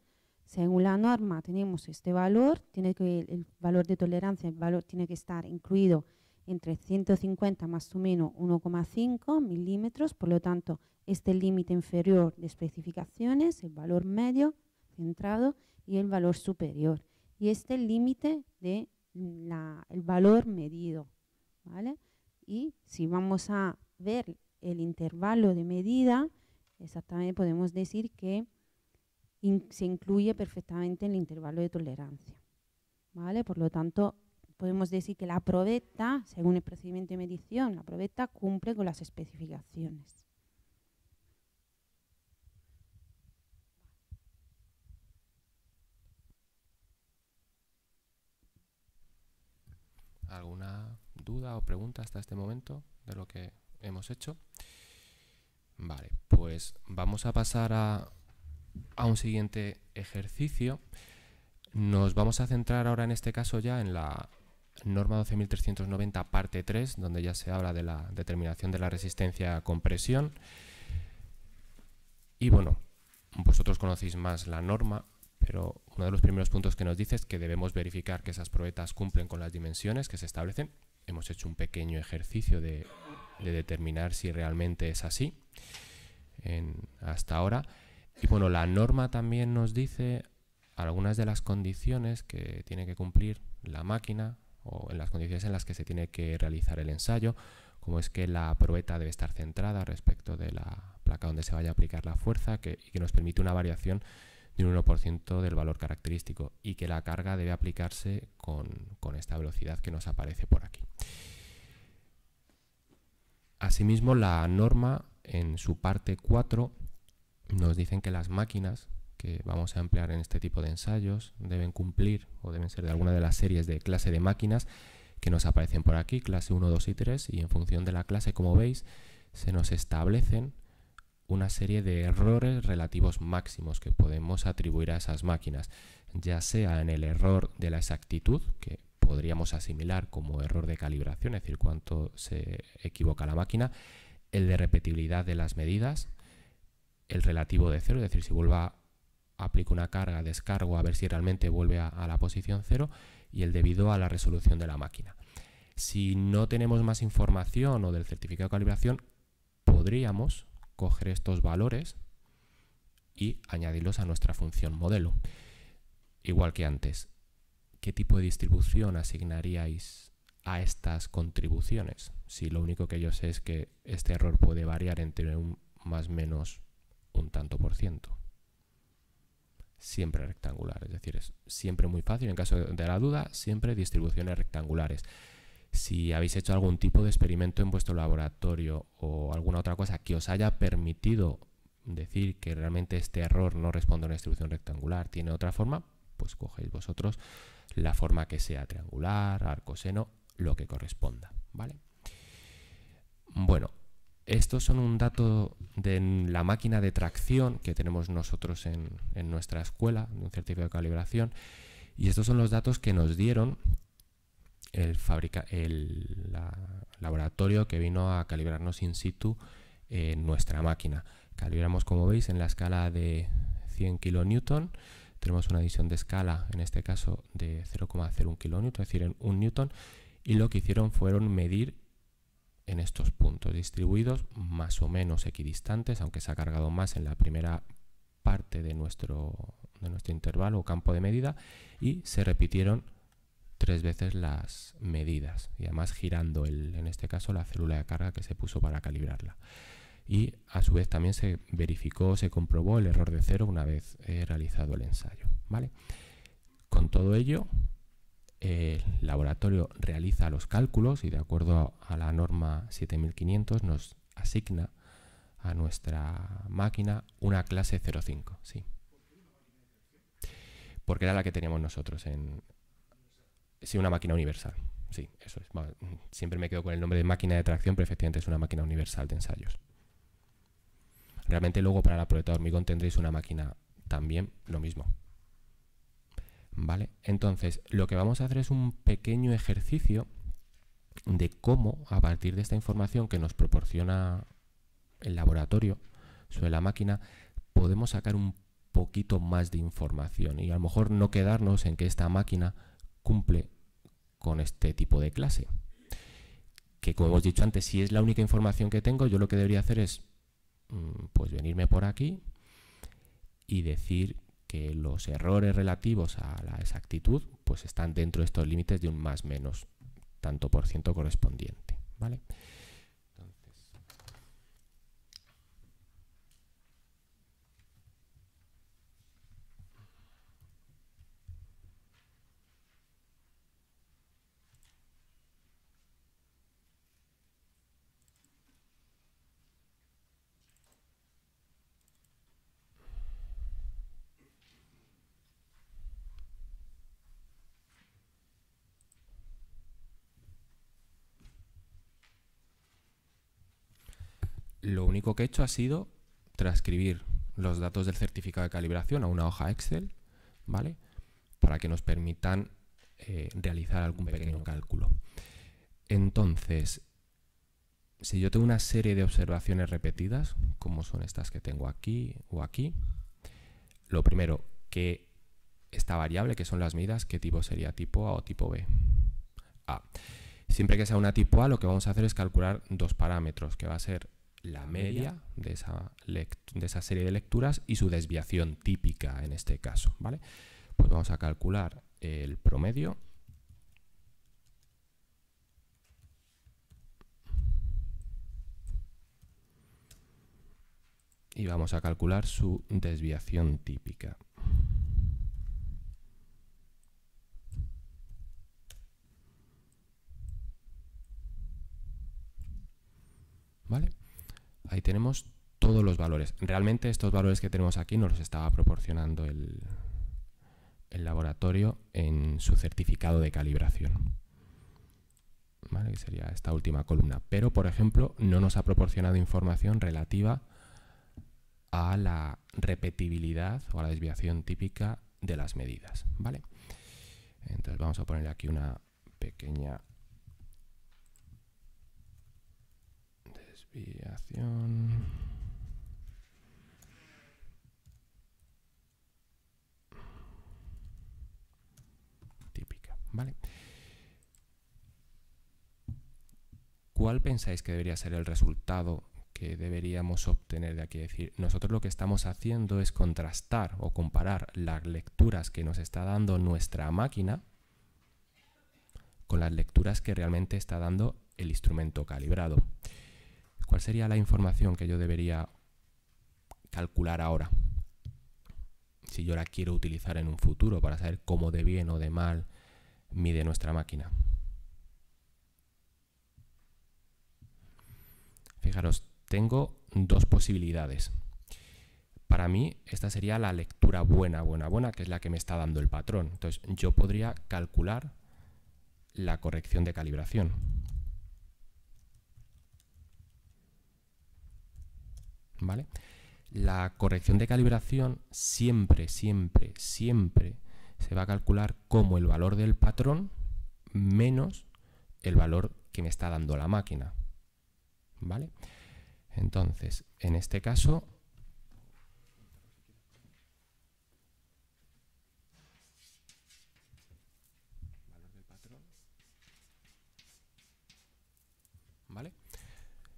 Según la norma tenemos este valor, tiene que el valor de tolerancia, el valor tiene que estar incluido entre 150 más o menos 1,5 milímetros, por lo tanto, este límite inferior de especificaciones, el valor medio centrado y el valor superior y este límite de límite el valor medido, ¿vale? Y si vamos a ver el intervalo de medida, exactamente podemos decir que se incluye perfectamente en el intervalo de tolerancia, ¿vale? Por lo tanto, podemos decir que la probeta, según el procedimiento de medición, la probeta cumple con las especificaciones. alguna duda o pregunta hasta este momento de lo que hemos hecho. Vale, pues vamos a pasar a, un siguiente ejercicio. Nos vamos a centrar ahora en este caso ya en la norma 12.390 parte 3, donde ya se habla de la determinación de la resistencia a compresión. Y bueno, vosotros conocéis más la norma, pero uno de los primeros puntos que nos dice es que debemos verificar que esas probetas cumplen con las dimensiones que se establecen. Hemos hecho un pequeño ejercicio de, determinar si realmente es así hasta ahora. Y bueno, la norma también nos dice algunas de las condiciones que tiene que cumplir la máquina o en las condiciones en las que se tiene que realizar el ensayo, como es que la probeta debe estar centrada respecto de la placa donde se vaya a aplicar la fuerza y que nos permite una variación de un 1% del valor característico y que la carga debe aplicarse con, esta velocidad que nos aparece por aquí. Asimismo, la norma en su parte 4 nos dicen que las máquinas que vamos a emplear en este tipo de ensayos deben cumplir o deben ser de alguna de las series de clase de máquinas que nos aparecen por aquí, clase 1, 2 y 3, y en función de la clase, como veis, se nos establecen una serie de errores relativos máximos que podemos atribuir a esas máquinas, ya sea en el error de la exactitud, que podríamos asimilar como error de calibración, es decir, cuánto se equivoca la máquina, el de repetibilidad de las medidas, el relativo de cero, es decir, si vuelva aplico una carga, descargo a ver si realmente vuelve a, a la posición cero y el debido a la resolución de la máquina. Si no tenemos más información o del certificado de calibración, podríamos coger estos valores y añadirlos a nuestra función modelo. Igual que antes, ¿qué tipo de distribución asignaríais a estas contribuciones? Si lo único que yo sé es que este error puede variar entre un más menos un tanto por ciento. Siempre rectangular, es decir, es siempre muy fácil, en caso de la duda, siempre distribuciones rectangulares si habéis hecho algún tipo de experimento en vuestro laboratorio o alguna otra cosa que os haya permitido decir que realmente este error no responde a una distribución rectangular, tiene otra forma, pues cogéis vosotros la forma que sea triangular, arcoseno, lo que corresponda, ¿vale? Bueno, estos son un dato de la máquina de tracción que tenemos nosotros en, en nuestra escuela, un certificado de calibración, y estos son los datos que nos dieron el, el laboratorio que vino a calibrarnos in situ en eh, nuestra máquina. Calibramos, como veis, en la escala de 100 kN. Tenemos una división de escala, en este caso, de 0,01 kN, es decir, en 1 N. Y lo que hicieron fueron medir en estos puntos distribuidos más o menos equidistantes, aunque se ha cargado más en la primera parte de nuestro, de nuestro intervalo o campo de medida y se repitieron tres veces las medidas y además girando el, en este caso la célula de carga que se puso para calibrarla. Y a su vez también se verificó, se comprobó el error de cero una vez realizado el ensayo. ¿vale? Con todo ello, el laboratorio realiza los cálculos y de acuerdo a la norma 7500 nos asigna a nuestra máquina una clase 05, sí. Porque era la que teníamos nosotros en, Sí, una máquina universal. Sí, eso es. Siempre me quedo con el nombre de máquina de tracción, pero efectivamente es una máquina universal de ensayos. Realmente luego para la prueba de hormigón tendréis una máquina también, lo mismo. ¿Vale? Entonces, lo que vamos a hacer es un pequeño ejercicio de cómo, a partir de esta información que nos proporciona el laboratorio sobre la máquina, podemos sacar un poquito más de información y a lo mejor no quedarnos en que esta máquina cumple con este tipo de clase. Que como hemos dicho antes, si es la única información que tengo, yo lo que debería hacer es mm, pues venirme por aquí y decir que los errores relativos a la exactitud pues están dentro de estos límites de un más menos tanto por ciento correspondiente. ¿vale? Lo único que he hecho ha sido transcribir los datos del certificado de calibración a una hoja Excel, ¿vale? Para que nos permitan eh, realizar algún pequeño cálculo. Entonces, si yo tengo una serie de observaciones repetidas, como son estas que tengo aquí o aquí, lo primero, que esta variable, que son las medidas, ¿qué tipo sería? ¿Tipo A o tipo B? A. Siempre que sea una tipo A, lo que vamos a hacer es calcular dos parámetros, que va a ser la media de esa, de esa, serie de lecturas y su desviación típica en este caso, ¿vale? Pues vamos a calcular el promedio. Y vamos a calcular su desviación típica. ¿Vale? Ahí tenemos todos los valores. Realmente estos valores que tenemos aquí nos los estaba proporcionando el, laboratorio en su certificado de calibración. sería esta última columna. Pero, por ejemplo, no nos ha proporcionado información relativa a la repetibilidad o a la desviación típica de las medidas. ¿Vale? Entonces vamos a poner aquí una pequeña Típica, ¿vale? ¿Cuál pensáis que debería ser el resultado que deberíamos obtener de aquí. Es decir, nosotros lo que estamos haciendo es contrastar o comparar las lecturas que nos está dando nuestra máquina con las lecturas que realmente está dando el instrumento calibrado. ¿Cuál sería la información que yo debería calcular ahora? Si yo la quiero utilizar en un futuro para saber cómo de bien o de mal mide nuestra máquina. Fijaros, tengo dos posibilidades. Para mí, esta sería la lectura buena, buena, buena, que es la que me está dando el patrón. Entonces, yo podría calcular la corrección de calibración. ¿vale? La corrección de calibración siempre, siempre, siempre se va a calcular como el valor del patrón menos el valor que me está dando la máquina, ¿vale? Entonces, en este caso,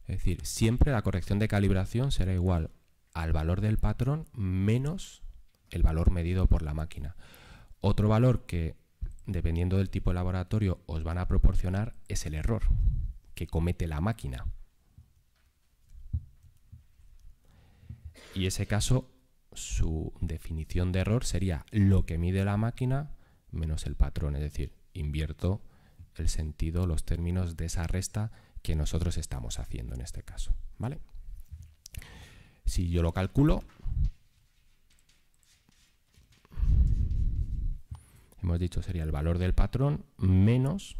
Es decir, siempre la corrección de calibración será igual al valor del patrón menos el valor medido por la máquina. Otro valor que, dependiendo del tipo de laboratorio, os van a proporcionar es el error que comete la máquina. Y ese caso, su definición de error sería lo que mide la máquina menos el patrón, es decir, invierto el sentido, los términos de esa resta que nosotros estamos haciendo en este caso. ¿vale? Si yo lo calculo, hemos dicho sería el valor del patrón menos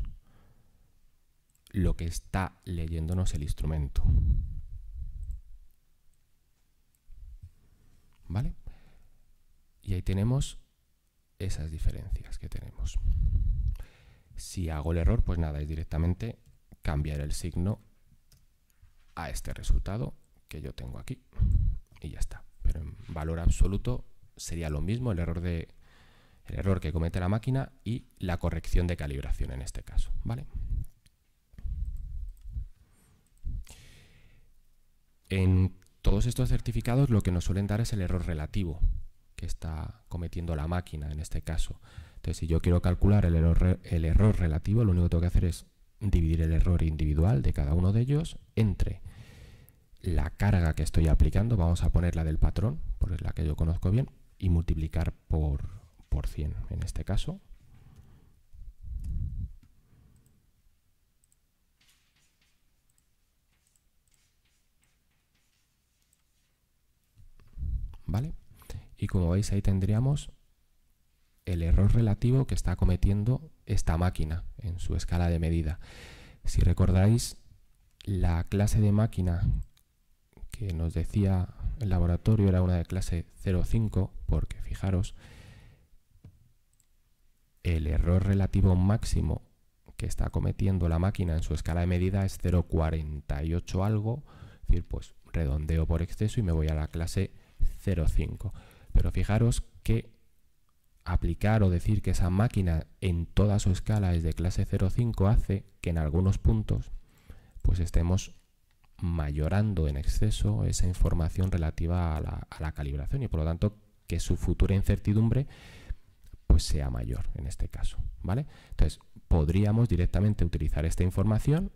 lo que está leyéndonos el instrumento. ¿Vale? Y ahí tenemos esas diferencias que tenemos. Si hago el error, pues nada, es directamente cambiar el signo a este resultado que yo tengo aquí y ya está. Pero en valor absoluto sería lo mismo el error, de, el error que comete la máquina y la corrección de calibración en este caso. ¿vale? En todos estos certificados lo que nos suelen dar es el error relativo que está cometiendo la máquina en este caso. Entonces, si yo quiero calcular el error, el error relativo, lo único que tengo que hacer es dividir el error individual de cada uno de ellos entre la carga que estoy aplicando, vamos a poner la del patrón, por la que yo conozco bien, y multiplicar por, por 100 en este caso. ¿Vale? Y como veis ahí tendríamos el error relativo que está cometiendo esta máquina en su escala de medida. Si recordáis, la clase de máquina que nos decía el laboratorio era una de clase 0,5, porque fijaros, el error relativo máximo que está cometiendo la máquina en su escala de medida es 0,48 algo, es decir, pues redondeo por exceso y me voy a la clase 0,5. Pero fijaros que aplicar o decir que esa máquina en toda su escala es de clase 0,5 hace que en algunos puntos pues estemos mayorando en exceso esa información relativa a la, calibración y por lo tanto que su futura incertidumbre pues sea mayor en este caso, ¿vale? Entonces podríamos directamente utilizar esta información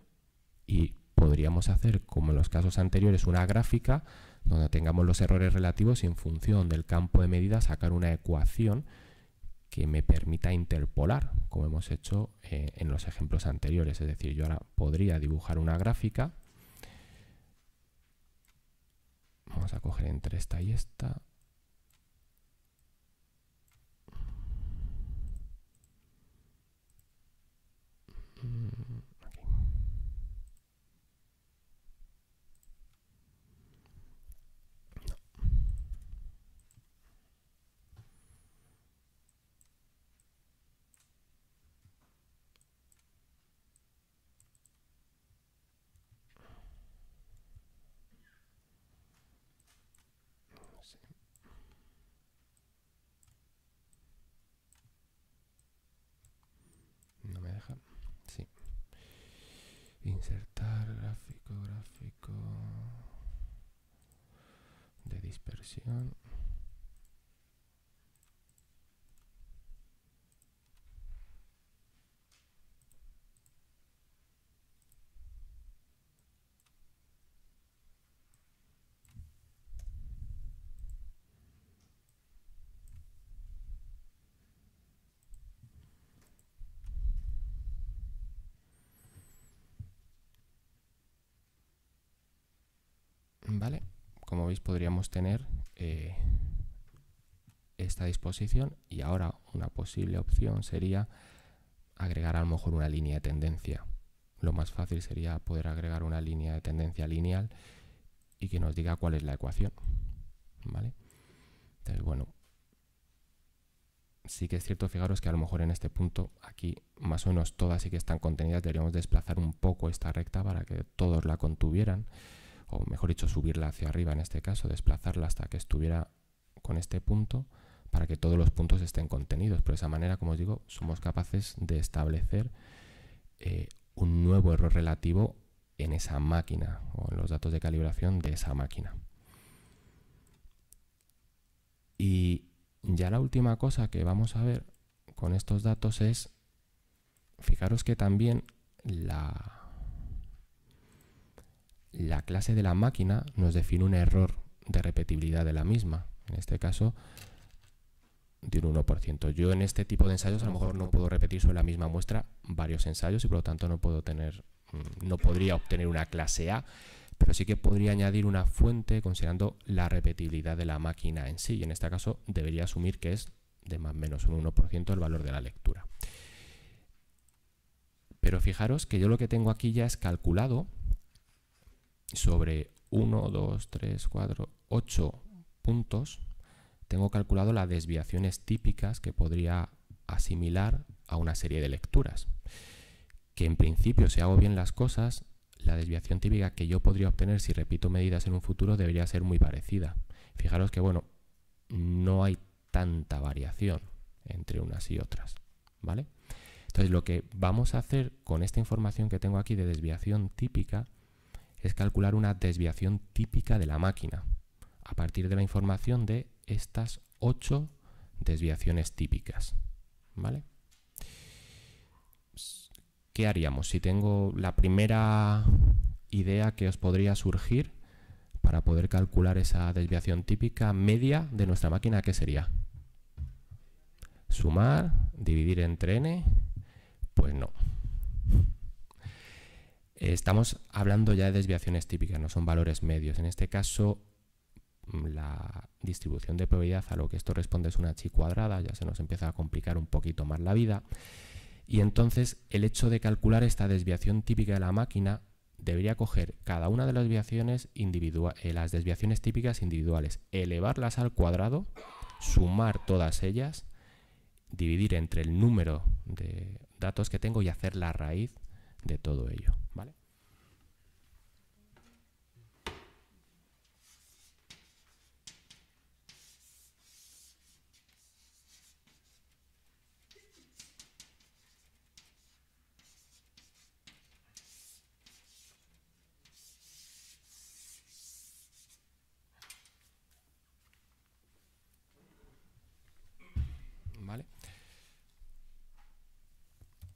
y podríamos hacer, como en los casos anteriores, una gráfica donde tengamos los errores relativos y en función del campo de medida sacar una ecuación que me permita interpolar, como hemos hecho eh, en los ejemplos anteriores. Es decir, yo ahora podría dibujar una gráfica. Vamos a coger entre esta y esta. ¿Vale? Como veis podríamos tener eh, esta disposición y ahora una posible opción sería agregar a lo mejor una línea de tendencia. Lo más fácil sería poder agregar una línea de tendencia lineal y que nos diga cuál es la ecuación. ¿Vale? Entonces, bueno, sí que es cierto, fijaros que a lo mejor en este punto, aquí más o menos todas sí que están contenidas, deberíamos desplazar un poco esta recta para que todos la contuvieran o mejor dicho, subirla hacia arriba en este caso, desplazarla hasta que estuviera con este punto para que todos los puntos estén contenidos. Por esa manera, como os digo, somos capaces de establecer eh, un nuevo error relativo en esa máquina o en los datos de calibración de esa máquina. Y ya la última cosa que vamos a ver con estos datos es, fijaros que también la, la clase de la máquina nos define un error de repetibilidad de la misma. En este caso, de un 1%. Yo en este tipo de ensayos a lo mejor no puedo repetir sobre la misma muestra varios ensayos y por lo tanto no puedo tener, mm, no podría obtener una clase A, pero sí que podría añadir una fuente considerando la repetibilidad de la máquina en sí. Y en este caso debería asumir que es de más o menos un 1% el valor de la lectura. Pero fijaros que yo lo que tengo aquí ya es calculado sobre 1, 2, 3, 4, 8 puntos, tengo calculado las desviaciones típicas que podría asimilar a una serie de lecturas. Que en principio, si hago bien las cosas, la desviación típica que yo podría obtener si repito medidas en un futuro debería ser muy parecida. Fijaros que, bueno, no hay tanta variación entre unas y otras, ¿vale? Entonces, lo que vamos a hacer con esta información que tengo aquí de desviación típica es calcular una desviación típica de la máquina a partir de la información de estas ocho desviaciones típicas. ¿Vale? ¿Qué haríamos? Si tengo la primera idea que os podría surgir para poder calcular esa desviación típica media de nuestra máquina, ¿qué sería? ¿Sumar? ¿Dividir entre n? Pues no. Estamos hablando ya de desviaciones típicas, no son valores medios. En este caso, mm, la distribución de probabilidad a lo que esto responde es una chi cuadrada, ya se nos empieza a complicar un poquito más la vida. Y entonces el hecho de calcular esta desviación típica de la máquina debería coger cada una de las desviaciones, eh, las desviaciones típicas individuales, elevarlas al cuadrado, sumar todas ellas, dividir entre el número de datos que tengo y hacer la raíz de todo ello. ¿vale? ¿Vale?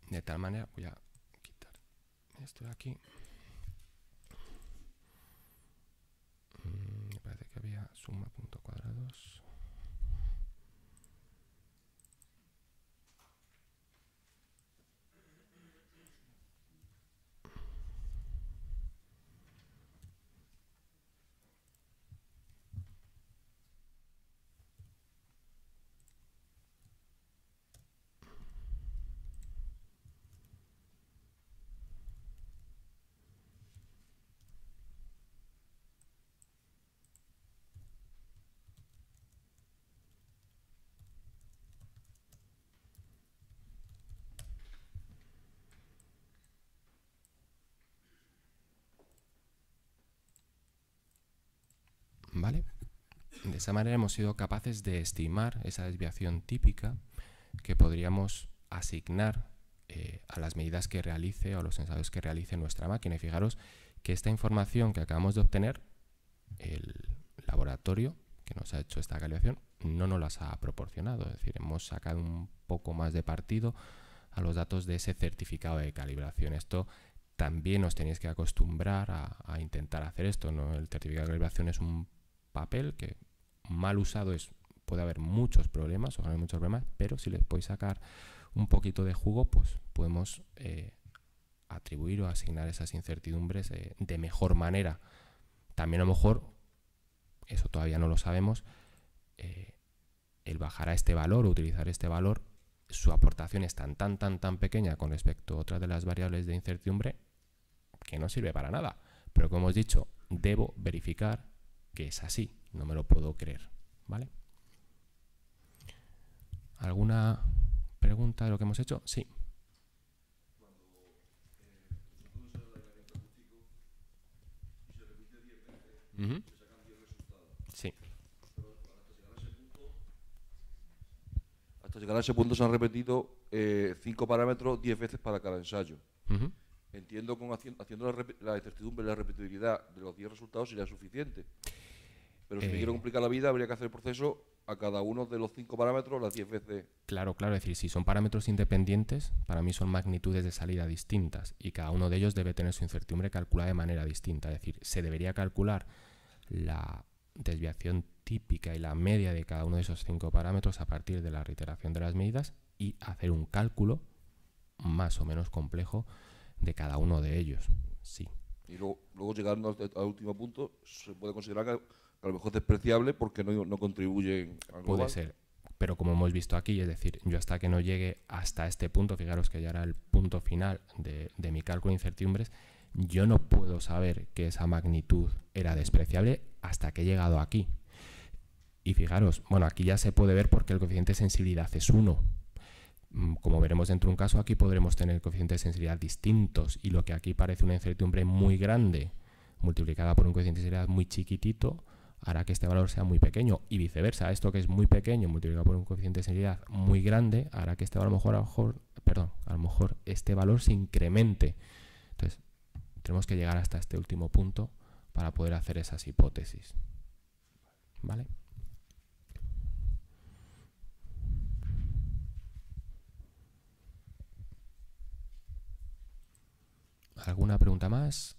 De tal manera, voy pues a esto de aquí. Mm, me parece que había suma punto cuadrados. De esa manera hemos sido capaces de estimar esa desviación típica que podríamos asignar eh, a las medidas que realice o a los ensayos que realice nuestra máquina. Y fijaros que esta información que acabamos de obtener, el laboratorio que nos ha hecho esta calibración, no nos las ha proporcionado. Es decir, hemos sacado un poco más de partido a los datos de ese certificado de calibración. Esto también os tenéis que acostumbrar a, a intentar hacer esto. ¿no? El certificado de calibración es un papel que mal usado es, puede haber muchos problemas, o hay muchos problemas, pero si les podéis sacar un poquito de jugo, pues podemos eh, atribuir o asignar esas incertidumbres eh, de mejor manera. También a lo mejor, eso todavía no lo sabemos, eh, el bajar a este valor o utilizar este valor, su aportación es tan, tan, tan, tan pequeña con respecto a otras de las variables de incertidumbre que no sirve para nada. Pero como hemos dicho, debo verificar que es así, no me lo puedo creer, ¿vale? ¿Alguna pregunta de lo que hemos hecho? Sí. resultados. Sí. Hasta llegar a ese punto se han repetido eh, cinco parámetros diez veces para cada ensayo. Entiendo que haciendo, la, la, incertidumbre la repetibilidad de los diez resultados sería suficiente. Pero si me quiero eh. complicar la vida, habría que hacer el proceso a cada uno de los cinco parámetros las 10 veces. Claro, claro, es decir, si son parámetros independientes, para mí son magnitudes de salida distintas y cada uno de ellos debe tener su incertidumbre calculada de manera distinta. Es decir, se debería calcular la desviación típica y la media de cada uno de esos cinco parámetros a partir de la reiteración de las medidas y hacer un cálculo más o menos complejo de cada uno de ellos. Sí. Y luego, llegando al último punto, se puede considerar que a lo mejor despreciable porque no, no contribuyen Puede ser. Pero como hemos visto aquí, es decir, yo hasta que no llegue hasta este punto, fijaros que ya era el punto final de, de mi cálculo de incertidumbres, yo no puedo saber que esa magnitud era despreciable hasta que he llegado aquí. Y fijaros, bueno, aquí ya se puede ver porque el coeficiente de sensibilidad es 1. Mm, como veremos dentro de un caso, aquí podremos tener coeficientes de sensibilidad distintos y lo que aquí parece una incertidumbre muy grande multiplicada por un coeficiente de sensibilidad muy chiquitito, hará que este valor sea muy pequeño y viceversa, esto que es muy pequeño multiplicado por un coeficiente de sensibilidad muy grande hará que este valor a lo mejor, a mejor perdón, a lo mejor este valor se incremente. Entonces, tenemos que llegar hasta este último punto para poder hacer esas hipótesis. ¿Vale? ¿Alguna pregunta más?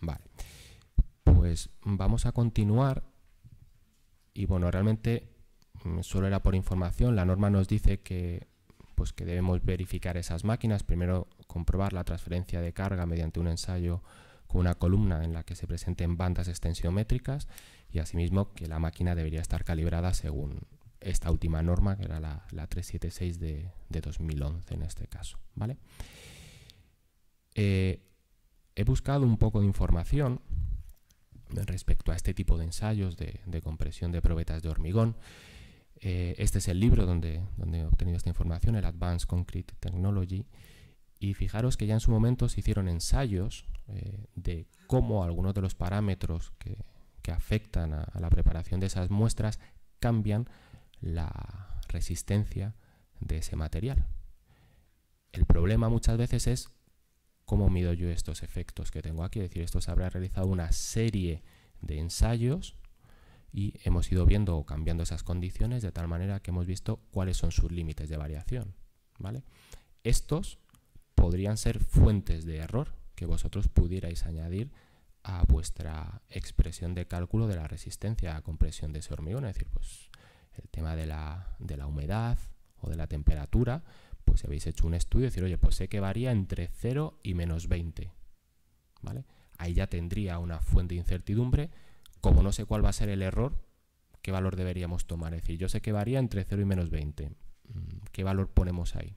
Vale. Pues, vamos a continuar. Y bueno, realmente mm, solo era por información. La norma nos dice que, pues que debemos verificar esas máquinas. Primero comprobar la transferencia de carga mediante un ensayo con una columna en la que se presenten bandas extensiométricas y asimismo que la máquina debería estar calibrada según esta última norma, que era la, 376 de, 2011 en este caso. ¿vale? Eh, he buscado un poco de información respecto a este tipo de ensayos de, compresión de probetas de hormigón. Eh, este es el libro donde, he obtenido esta información, el Advanced Concrete Technology. Y fijaros que ya en su momento se hicieron ensayos eh, de cómo algunos de los parámetros que, afectan a, la preparación de esas muestras cambian la resistencia de ese material. El problema muchas veces es ¿Cómo mido yo estos efectos que tengo aquí? Es decir, esto se habrá realizado una serie de ensayos y hemos ido viendo o cambiando esas condiciones de tal manera que hemos visto cuáles son sus límites de variación. ¿vale? Estos podrían ser fuentes de error que vosotros pudierais añadir a vuestra expresión de cálculo de la resistencia a compresión de ese hormigón, es decir, pues el tema de la humedad o de la temperatura, pues si habéis hecho un estudio, decir, oye, pues sé que varía entre 0 y menos 20. ¿Vale? Ahí ya tendría una fuente de incertidumbre. Como no sé cuál va a ser el error, ¿qué valor deberíamos tomar? Es decir, yo sé que varía entre 0 y menos 20. Mm, ¿Qué valor ponemos ahí?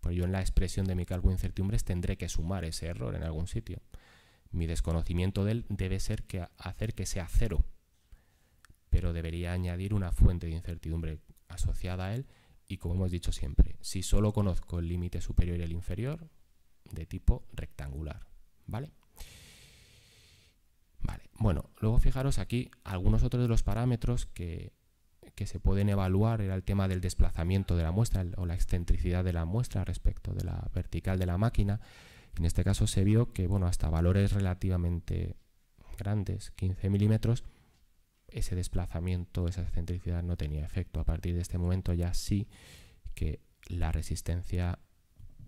Pues yo en la expresión de mi cálculo de incertidumbres tendré que sumar ese error en algún sitio. Mi desconocimiento de él debe ser que hacer que sea cero, pero debería añadir una fuente de incertidumbre asociada a él y como hemos dicho siempre, si solo conozco el límite superior y el inferior, de tipo rectangular, ¿vale? Vale, bueno, luego fijaros aquí algunos otros de los parámetros que, que se pueden evaluar, era el tema del desplazamiento de la muestra o la excentricidad de la muestra respecto de la vertical de la máquina. En este caso se vio que, bueno, hasta valores relativamente grandes, 15 milímetros, ese desplazamiento, esa excentricidad no tenía efecto. A partir de este momento ya sí que la resistencia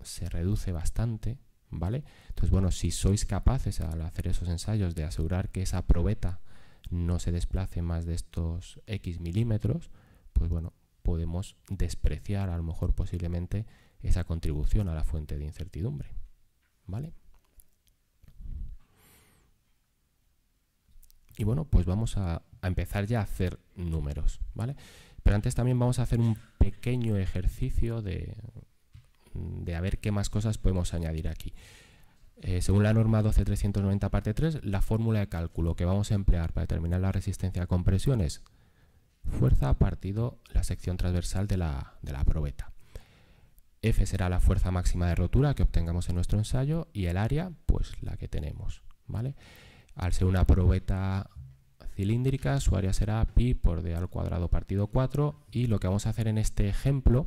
se reduce bastante, ¿vale? Entonces, bueno, si sois capaces al hacer esos ensayos de asegurar que esa probeta no se desplace más de estos X milímetros, pues bueno, podemos despreciar a lo mejor posiblemente esa contribución a la fuente de incertidumbre, ¿vale? Y bueno, pues vamos a, empezar ya a hacer números, ¿vale? Pero antes también vamos a hacer un pequeño ejercicio de, a ver qué más cosas podemos añadir aquí. Eh, según la norma 12390 parte 3, la fórmula de cálculo que vamos a emplear para determinar la resistencia a compresión es fuerza partido la sección transversal de la, de la probeta. F será la fuerza máxima de rotura que obtengamos en nuestro ensayo y el área, pues la que tenemos. ¿vale? Al ser una probeta cilíndrica, su área será pi por d al cuadrado partido 4 y lo que vamos a hacer en este ejemplo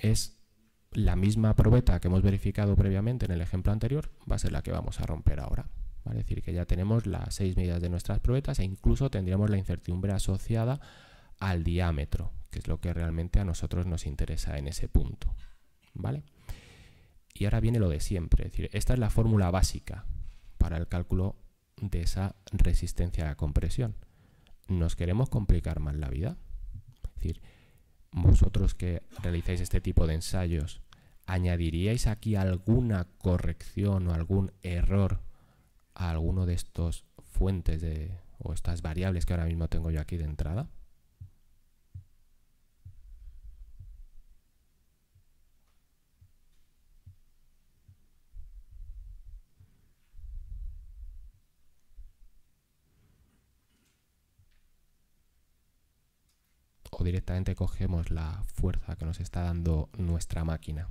es la misma probeta que hemos verificado previamente en el ejemplo anterior, va a ser la que vamos a romper ahora. Es decir, que ya tenemos las seis medidas de nuestras probetas e incluso tendríamos la incertidumbre asociada al diámetro, que es lo que realmente a nosotros nos interesa en ese punto. ¿vale? Y ahora viene lo de siempre, es decir, esta es la fórmula básica para el cálculo de esa resistencia a compresión. Nos queremos complicar más la vida. Es decir, vosotros que realizáis este tipo de ensayos, ¿añadiríais aquí alguna corrección o algún error a alguno de estos fuentes de, o estas variables que ahora mismo tengo yo aquí de entrada? o directamente cogemos la fuerza que nos está dando nuestra máquina.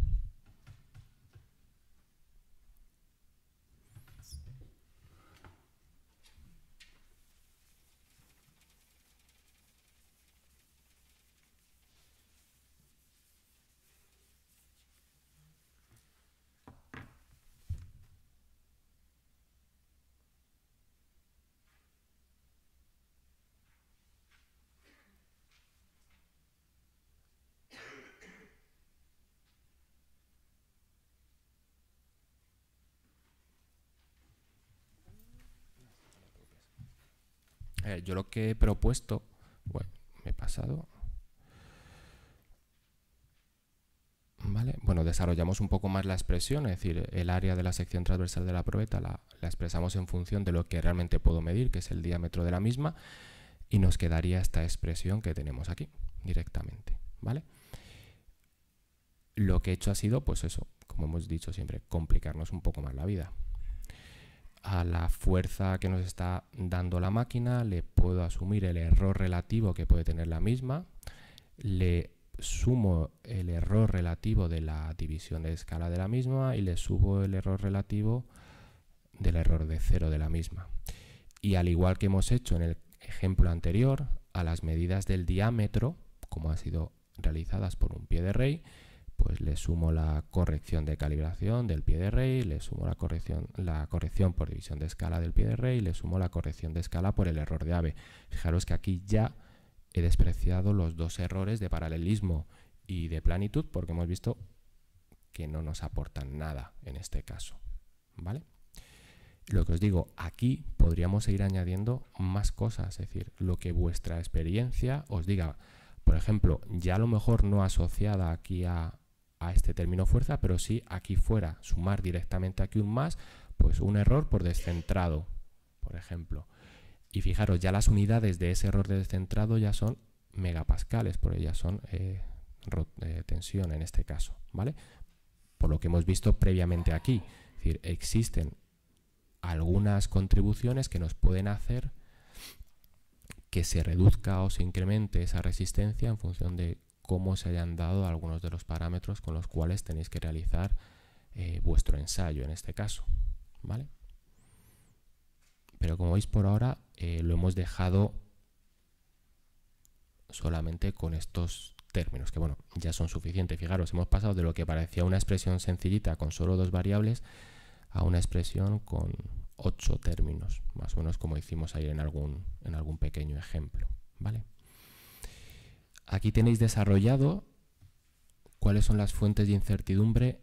yo lo que he propuesto, bueno, me he pasado. ¿Vale? Bueno, desarrollamos un poco más la expresión, es decir, el área de la sección transversal de la probeta la, la expresamos en función de lo que realmente puedo medir, que es el diámetro de la misma, y nos quedaría esta expresión que tenemos aquí directamente, ¿vale? Lo que he hecho ha sido, pues eso, como hemos dicho siempre, complicarnos un poco más la vida a la fuerza que nos está dando la máquina, le puedo asumir el error relativo que puede tener la misma, le sumo el error relativo de la división de escala de la misma y le subo el error relativo del error de cero de la misma. Y al igual que hemos hecho en el ejemplo anterior, a las medidas del diámetro, como han sido realizadas por un pie de rey, pues le sumo la corrección de calibración del pie de rey, le sumo la corrección, la corrección por división de escala del pie de rey, le sumo la corrección de escala por el error de ave. Fijaros que aquí ya he despreciado los dos errores de paralelismo y de planitud porque hemos visto que no nos aportan nada en este caso. ¿Vale? Lo que os digo, aquí podríamos seguir añadiendo más cosas, es decir, lo que vuestra experiencia os diga. Por ejemplo, ya a lo mejor no asociada aquí a, a este término fuerza, pero si aquí fuera sumar directamente aquí un más, pues un error por descentrado, por ejemplo. Y fijaros, ya las unidades de ese error de descentrado ya son megapascales, porque ya son eh, eh, tensión en este caso, ¿vale? Por lo que hemos visto previamente aquí. Es decir, existen algunas contribuciones que nos pueden hacer que se reduzca o se incremente esa resistencia en función de cómo se hayan dado algunos de los parámetros con los cuales tenéis que realizar eh, vuestro ensayo en este caso. ¿Vale? Pero como veis por ahora eh, lo hemos dejado solamente con estos términos, que bueno, ya son suficientes. Fijaros, hemos pasado de lo que parecía una expresión sencillita con solo dos variables a una expresión con ocho términos, más o menos como hicimos ayer en algún, en algún pequeño ejemplo. ¿Vale? Aquí tenéis desarrollado cuáles son las fuentes de incertidumbre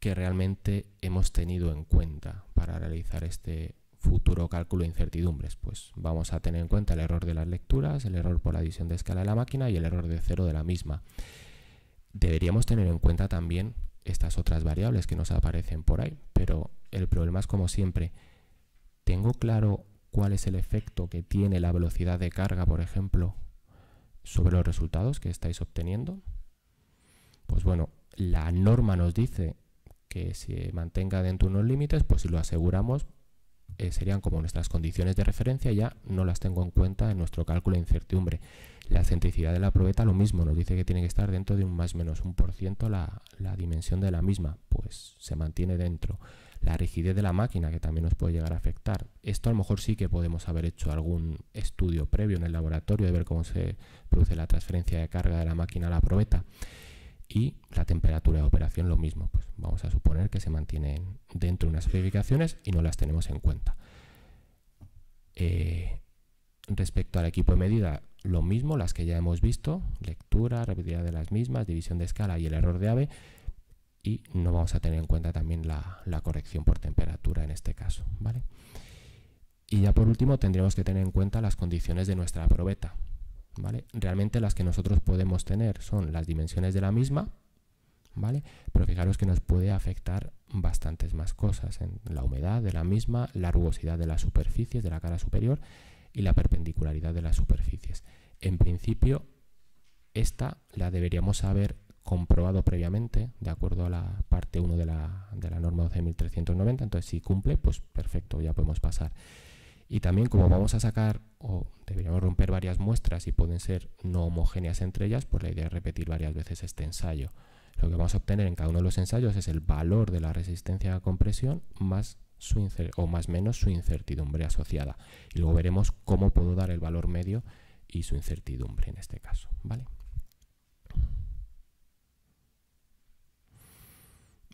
que realmente hemos tenido en cuenta para realizar este futuro cálculo de incertidumbres. Pues vamos a tener en cuenta el error de las lecturas, el error por la división de escala de la máquina y el error de cero de la misma. Deberíamos tener en cuenta también estas otras variables que nos aparecen por ahí, pero el problema es como siempre, ¿tengo claro cuál es el efecto que tiene la velocidad de carga, por ejemplo, sobre los resultados que estáis obteniendo? Pues bueno, la norma nos dice que se mantenga dentro de unos límites, pues si lo aseguramos, eh, serían como nuestras condiciones de referencia, ya no las tengo en cuenta en nuestro cálculo de incertidumbre. La centricidad de la probeta lo mismo, nos dice que tiene que estar dentro de un más menos un por ciento la, la dimensión de la misma, pues se mantiene dentro la rigidez de la máquina que también nos puede llegar a afectar. Esto a lo mejor sí que podemos haber hecho algún estudio previo en el laboratorio de ver cómo se produce la transferencia de carga de la máquina a la probeta. Y la temperatura de operación lo mismo, pues vamos a suponer que se mantienen dentro de unas especificaciones y no las tenemos en cuenta. Eh, respecto al equipo de medida, lo mismo, las que ya hemos visto, lectura, repetida de las mismas, división de escala y el error de AVE, y no vamos a tener en cuenta también la, corrección por temperatura en este caso, ¿vale? Y ya por último tendríamos que tener en cuenta las condiciones de nuestra probeta, ¿vale? Realmente las que nosotros podemos tener son las dimensiones de la misma, ¿vale? Pero fijaros que nos puede afectar bastantes más cosas, en la humedad de la misma, la rugosidad de las superficies, de la cara superior y la perpendicularidad de las superficies. En principio, esta la deberíamos saber comprobado previamente, de acuerdo a la parte 1 de la, de la norma 12.390, entonces si cumple, pues perfecto, ya podemos pasar. Y también como vamos a sacar o deberíamos romper varias muestras y pueden ser no homogéneas entre ellas, pues la idea es repetir varias veces este ensayo. Lo que vamos a obtener en cada uno de los ensayos es el valor de la resistencia a compresión más su o más menos su incertidumbre asociada. Y luego veremos cómo puedo dar el valor medio y su incertidumbre en este caso. ¿vale?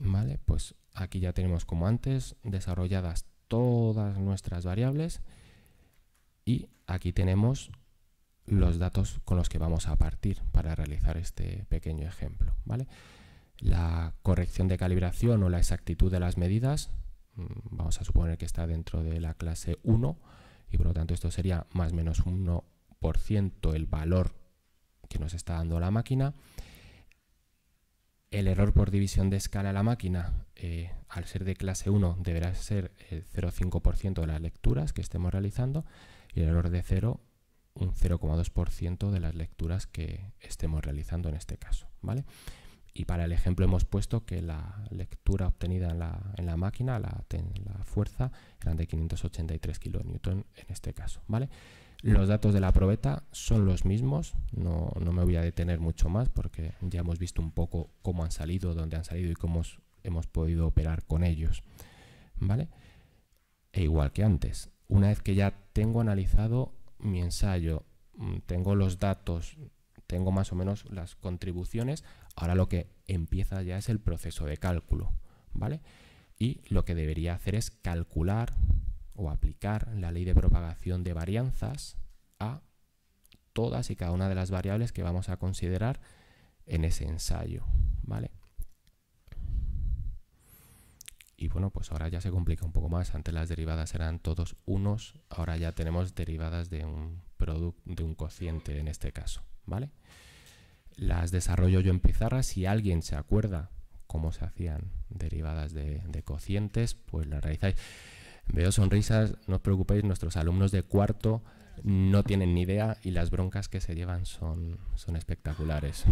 ¿Vale? Pues aquí ya tenemos como antes desarrolladas todas nuestras variables y aquí tenemos los datos con los que vamos a partir para realizar este pequeño ejemplo. La corrección de calibración o la exactitud de las medidas, mm, vamos a suponer que está dentro de la clase 1 y por lo tanto esto sería más menos 1% el valor que nos está dando la máquina el error por división de escala a la máquina, eh, al ser de clase 1, deberá ser el 0,5% de las lecturas que estemos realizando y el error de 0, un 0,2% de las lecturas que estemos realizando en este caso. ¿vale? Y para el ejemplo hemos puesto que la lectura obtenida en la, en la máquina, la, fuerza, eran de 583 kN en este caso. ¿vale? Los datos de la probeta son los mismos, no, me voy a detener mucho más porque ya hemos visto un poco cómo han salido, dónde han salido y cómo hemos, podido operar con ellos. ¿Vale? E igual que antes, una vez que ya tengo analizado mi ensayo, mm, tengo los datos, tengo más o menos las contribuciones, ahora lo que empieza ya es el proceso de cálculo. ¿Vale? Y lo que debería hacer es calcular o aplicar la ley de propagación de varianzas a todas y cada una de las variables que vamos a considerar en ese ensayo, ¿vale? Y bueno, pues ahora ya se complica un poco más. Antes las derivadas eran todos unos, ahora ya tenemos derivadas de un producto, de un cociente en este caso, ¿vale? Las desarrollo yo en pizarra. Si alguien se acuerda cómo se hacían derivadas de, de cocientes, pues las realizáis. Veo sonrisas, no os preocupéis, nuestros alumnos de cuarto no tienen ni idea y las broncas que se llevan son, son espectaculares.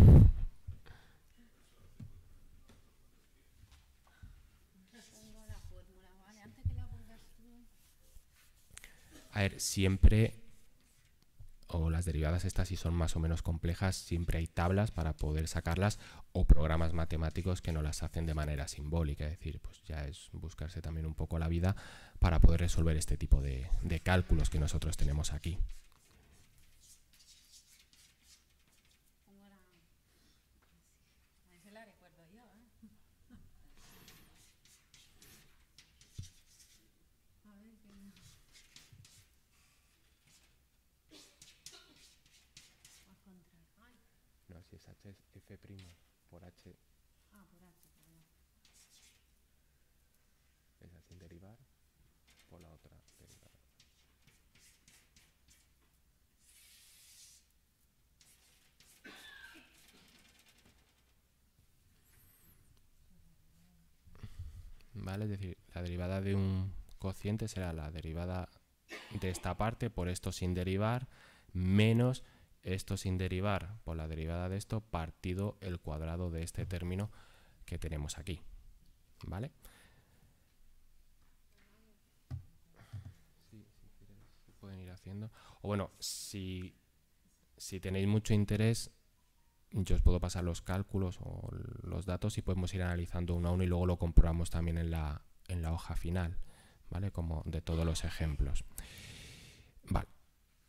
A ver, siempre o las derivadas estas si son más o menos complejas, siempre hay tablas para poder sacarlas o programas matemáticos que no las hacen de manera simbólica, es decir, pues ya es buscarse también un poco la vida para poder resolver este tipo de, de cálculos que nosotros tenemos aquí. Es decir, la derivada de un cociente será la derivada de esta parte por esto sin derivar menos esto sin derivar por la derivada de esto partido el cuadrado de este término que tenemos aquí, ¿vale? pueden ir haciendo. O bueno, si, si tenéis mucho interés, yo os puedo pasar los cálculos o los datos y podemos ir analizando uno a uno y luego lo comprobamos también en la, hoja final, ¿vale? Como de todos los ejemplos.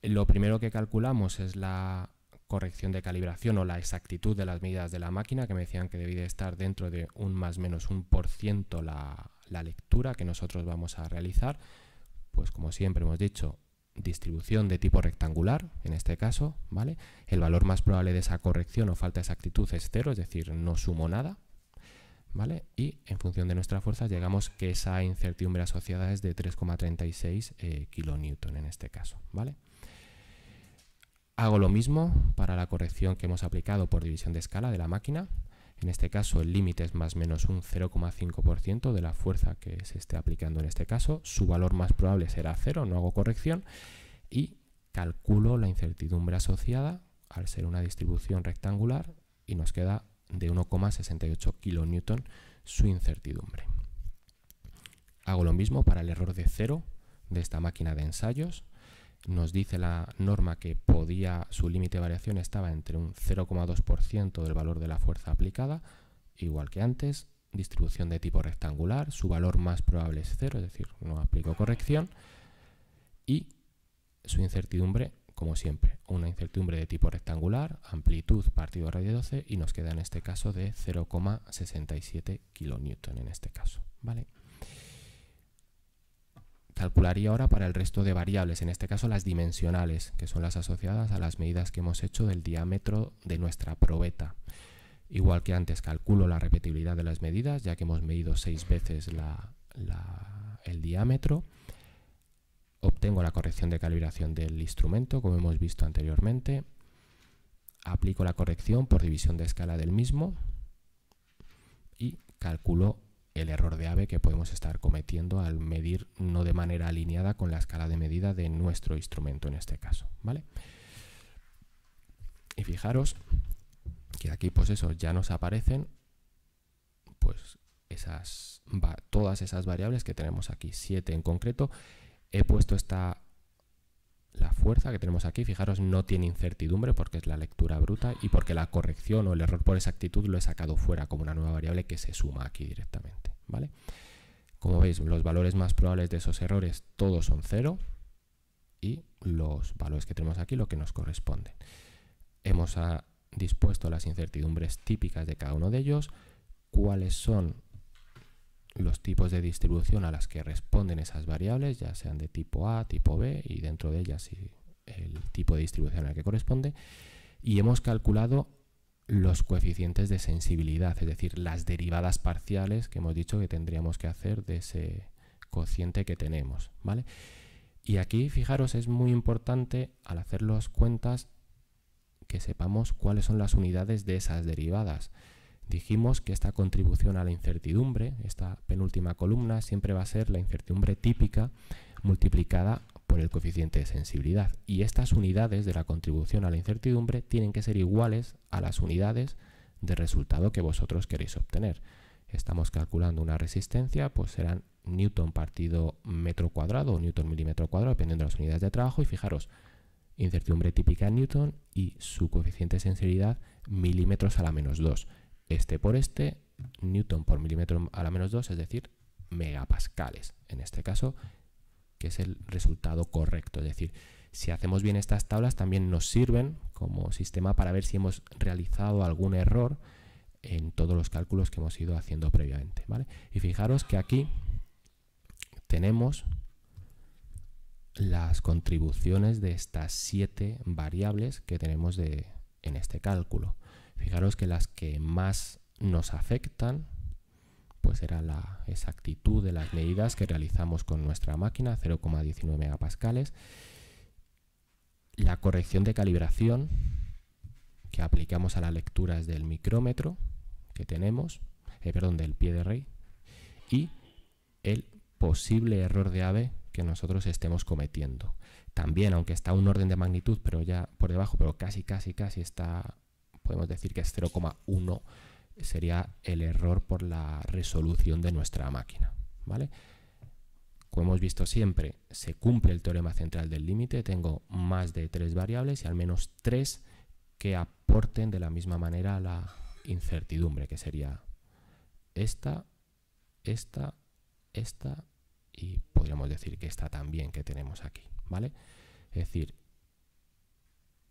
Lo primero que calculamos es la corrección de calibración o la exactitud de las medidas de la máquina, que me decían que debía estar dentro de un más menos un por ciento la, la lectura que nosotros vamos a realizar. Pues como siempre hemos dicho, distribución de tipo rectangular, en este caso, ¿vale? El valor más probable de esa corrección o falta de exactitud es cero, es decir, no sumo nada, ¿vale? Y en función de nuestra fuerza llegamos que esa incertidumbre asociada es de 3,36 eh, kN en este caso, ¿vale? Hago lo mismo para la corrección que hemos aplicado por división de escala de la máquina, en este caso el límite es más menos un 0,5% de la fuerza que se esté aplicando en este caso. Su valor más probable será 0, no hago corrección. Y calculo la incertidumbre asociada al ser una distribución rectangular y nos queda de 1,68 kN su incertidumbre. Hago lo mismo para el error de 0 de esta máquina de ensayos nos dice la norma que podía, su límite de variación estaba entre un 0,2% del valor de la fuerza aplicada, igual que antes, distribución de tipo rectangular, su valor más probable es 0, es decir, no aplico corrección, y su incertidumbre, como siempre, una incertidumbre de tipo rectangular, amplitud partido raíz de 12 y nos queda en este caso de 0,67 kN en este caso, ¿vale? calcularía ahora para el resto de variables, en este caso las dimensionales, que son las asociadas a las medidas que hemos hecho del diámetro de nuestra probeta. Igual que antes calculo la repetibilidad de las medidas, ya que hemos medido seis veces el diámetro. Obtengo la corrección de calibración del instrumento, como hemos visto anteriormente. Aplico la corrección por división de escala del mismo y calculo el error de AVE que podemos estar cometiendo al medir no de manera alineada con la escala de medida de nuestro instrumento en este caso, ¿vale? Y fijaros que aquí pues eso, ya nos aparecen pues esas, todas esas variables que tenemos aquí, siete en concreto. He puesto esta la fuerza que tenemos aquí, fijaros, no tiene incertidumbre porque es la lectura bruta y porque la corrección o el error por exactitud lo he sacado fuera como una nueva variable que se suma aquí directamente, ¿vale? Como veis, los valores más probables de esos errores todos son cero y los valores que tenemos aquí lo que nos corresponden. Hemos ah, dispuesto las incertidumbres típicas de cada uno de ellos, cuáles son los tipos de distribución a las que responden esas variables, ya sean de tipo A, tipo B y dentro de ellas el tipo de distribución al que corresponde, y hemos calculado los coeficientes de sensibilidad, es decir, las derivadas parciales que hemos dicho que tendríamos que hacer de ese cociente que tenemos, ¿vale? Y aquí, fijaros, es muy importante al hacer las cuentas que sepamos cuáles son las unidades de esas derivadas. Dijimos que esta contribución a la incertidumbre, esta penúltima columna, siempre va a ser la incertidumbre típica multiplicada por el coeficiente de sensibilidad. Y estas unidades de la contribución a la incertidumbre tienen que ser iguales a las unidades de resultado que vosotros queréis obtener. Estamos calculando una resistencia, pues serán newton partido metro cuadrado o newton milímetro cuadrado, dependiendo de las unidades de trabajo. Y fijaros, incertidumbre típica en newton y su coeficiente de sensibilidad milímetros a la menos 2 este por este, newton por milímetro a la menos 2, es decir, megapascales, en este caso, que es el resultado correcto. Es decir, si hacemos bien estas tablas, también nos sirven como sistema para ver si hemos realizado algún error en todos los cálculos que hemos ido haciendo previamente. Y fijaros que aquí tenemos las contribuciones de estas siete variables que tenemos de, en este cálculo. Fijaros que las que más nos afectan, pues era la exactitud de las medidas que realizamos con nuestra máquina, 0,19 megapascales, la corrección de calibración que aplicamos a las lecturas del micrómetro que tenemos, eh, perdón, del pie de rey, y el posible error de ave que nosotros estemos cometiendo. También, aunque está un orden de magnitud, pero ya por debajo, pero casi, casi, casi está podemos decir que es 0,1 sería el error por la resolución de nuestra máquina. ¿vale? Como hemos visto siempre, se cumple el teorema central del límite, tengo más de tres variables y al menos tres que aporten de la misma manera la incertidumbre, que sería esta, esta, esta y podríamos decir que esta también que tenemos aquí. ¿vale? Es decir,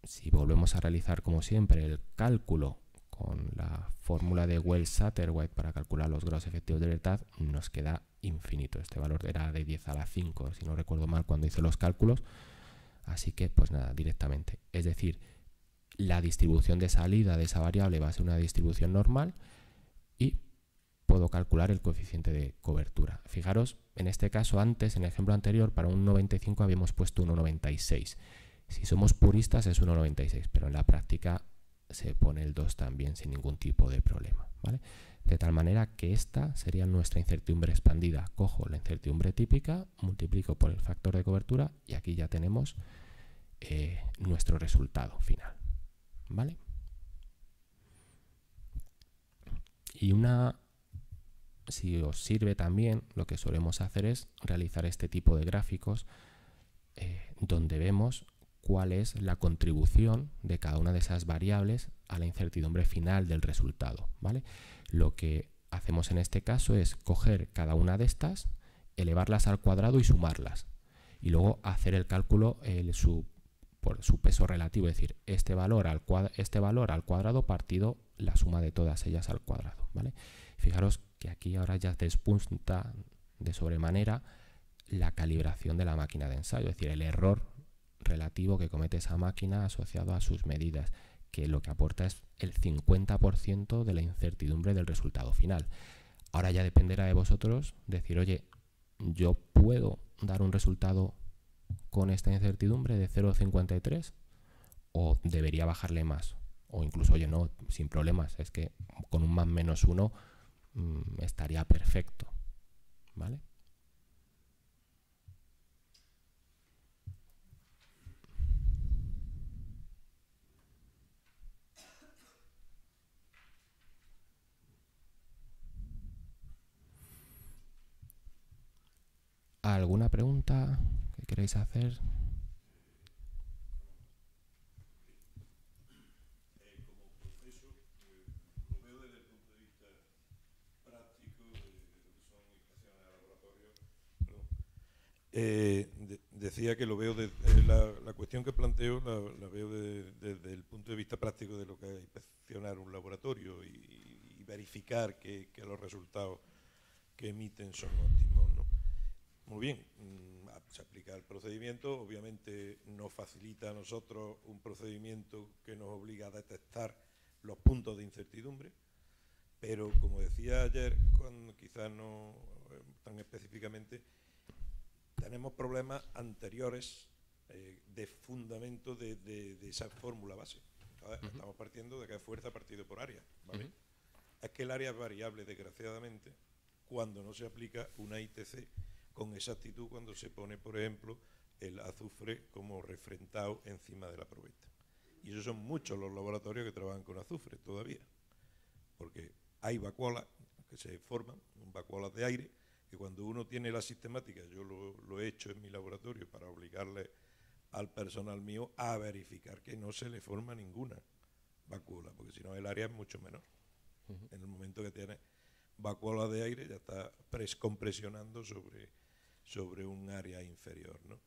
si volvemos a realizar como siempre el cálculo con la fórmula de Wells-Satterwhite para calcular los grados efectivos de libertad, nos queda infinito. Este valor era de 10 a la 5, si no recuerdo mal cuando hice los cálculos. Así que, pues nada, directamente. Es decir, la distribución de salida de esa variable va a ser una distribución normal y puedo calcular el coeficiente de cobertura. Fijaros, en este caso antes, en el ejemplo anterior, para un 95 habíamos puesto 1,96 si somos puristas es 1,96, pero en la práctica se pone el 2 también sin ningún tipo de problema. De tal manera que esta sería nuestra incertidumbre expandida. Cojo la incertidumbre típica, multiplico por el factor de cobertura y aquí ya tenemos eh, nuestro resultado final. ¿Vale? Y una, si os sirve también, lo que solemos hacer es realizar este tipo de gráficos eh, donde vemos cuál es la contribución de cada una de esas variables a la incertidumbre final del resultado. ¿vale? Lo que hacemos en este caso es coger cada una de estas, elevarlas al cuadrado y sumarlas. Y luego hacer el cálculo el, por su peso relativo, es decir, este valor, al este valor al cuadrado partido la suma de todas ellas al cuadrado. ¿vale? Fijaros que aquí ahora ya despunta de sobremanera la calibración de la máquina de ensayo, es decir, el error relativo que comete esa máquina asociado a sus medidas, que lo que aporta es el 50% de la incertidumbre del resultado final. Ahora ya dependerá de vosotros decir, oye, yo puedo dar un resultado con esta incertidumbre de 0,53 o debería bajarle más. O incluso, oye, no, sin problemas, es que con un más menos uno mm, estaría perfecto. ¿Vale? ¿Alguna pregunta que queréis hacer? Eh, de, decía que lo veo de, eh, la, cuestión que planteo la, veo desde el punto de vista práctico de lo que es inspeccionar un laboratorio y, verificar que, los resultados que emiten son óptimos. Muy bien, mm, ah, se aplica el procedimiento, obviamente nos facilita a nosotros un procedimiento que nos obliga a detectar los puntos de incertidumbre, pero como decía ayer, cuando quizás no eh, tan específicamente, tenemos problemas anteriores eh, de fundamento de, esa fórmula base. Estamos partiendo de que hay fuerza partido por área. Es que el área es variable, desgraciadamente, cuando no se aplica una ITC con exactitud cuando se pone, por ejemplo, el azufre como refrentado encima de la probeta. Y esos son muchos los laboratorios que trabajan con azufre todavía, porque hay vacuolas que se forman, vacuolas de aire, que cuando uno tiene la sistemática, yo lo, he hecho en mi laboratorio para obligarle al personal mío a verificar que no se le forma ninguna vacuola, porque si no el área es mucho menor. En el momento que tiene vacuola de aire ya está prescompresionando sobre sobre un área inferior. ¿no?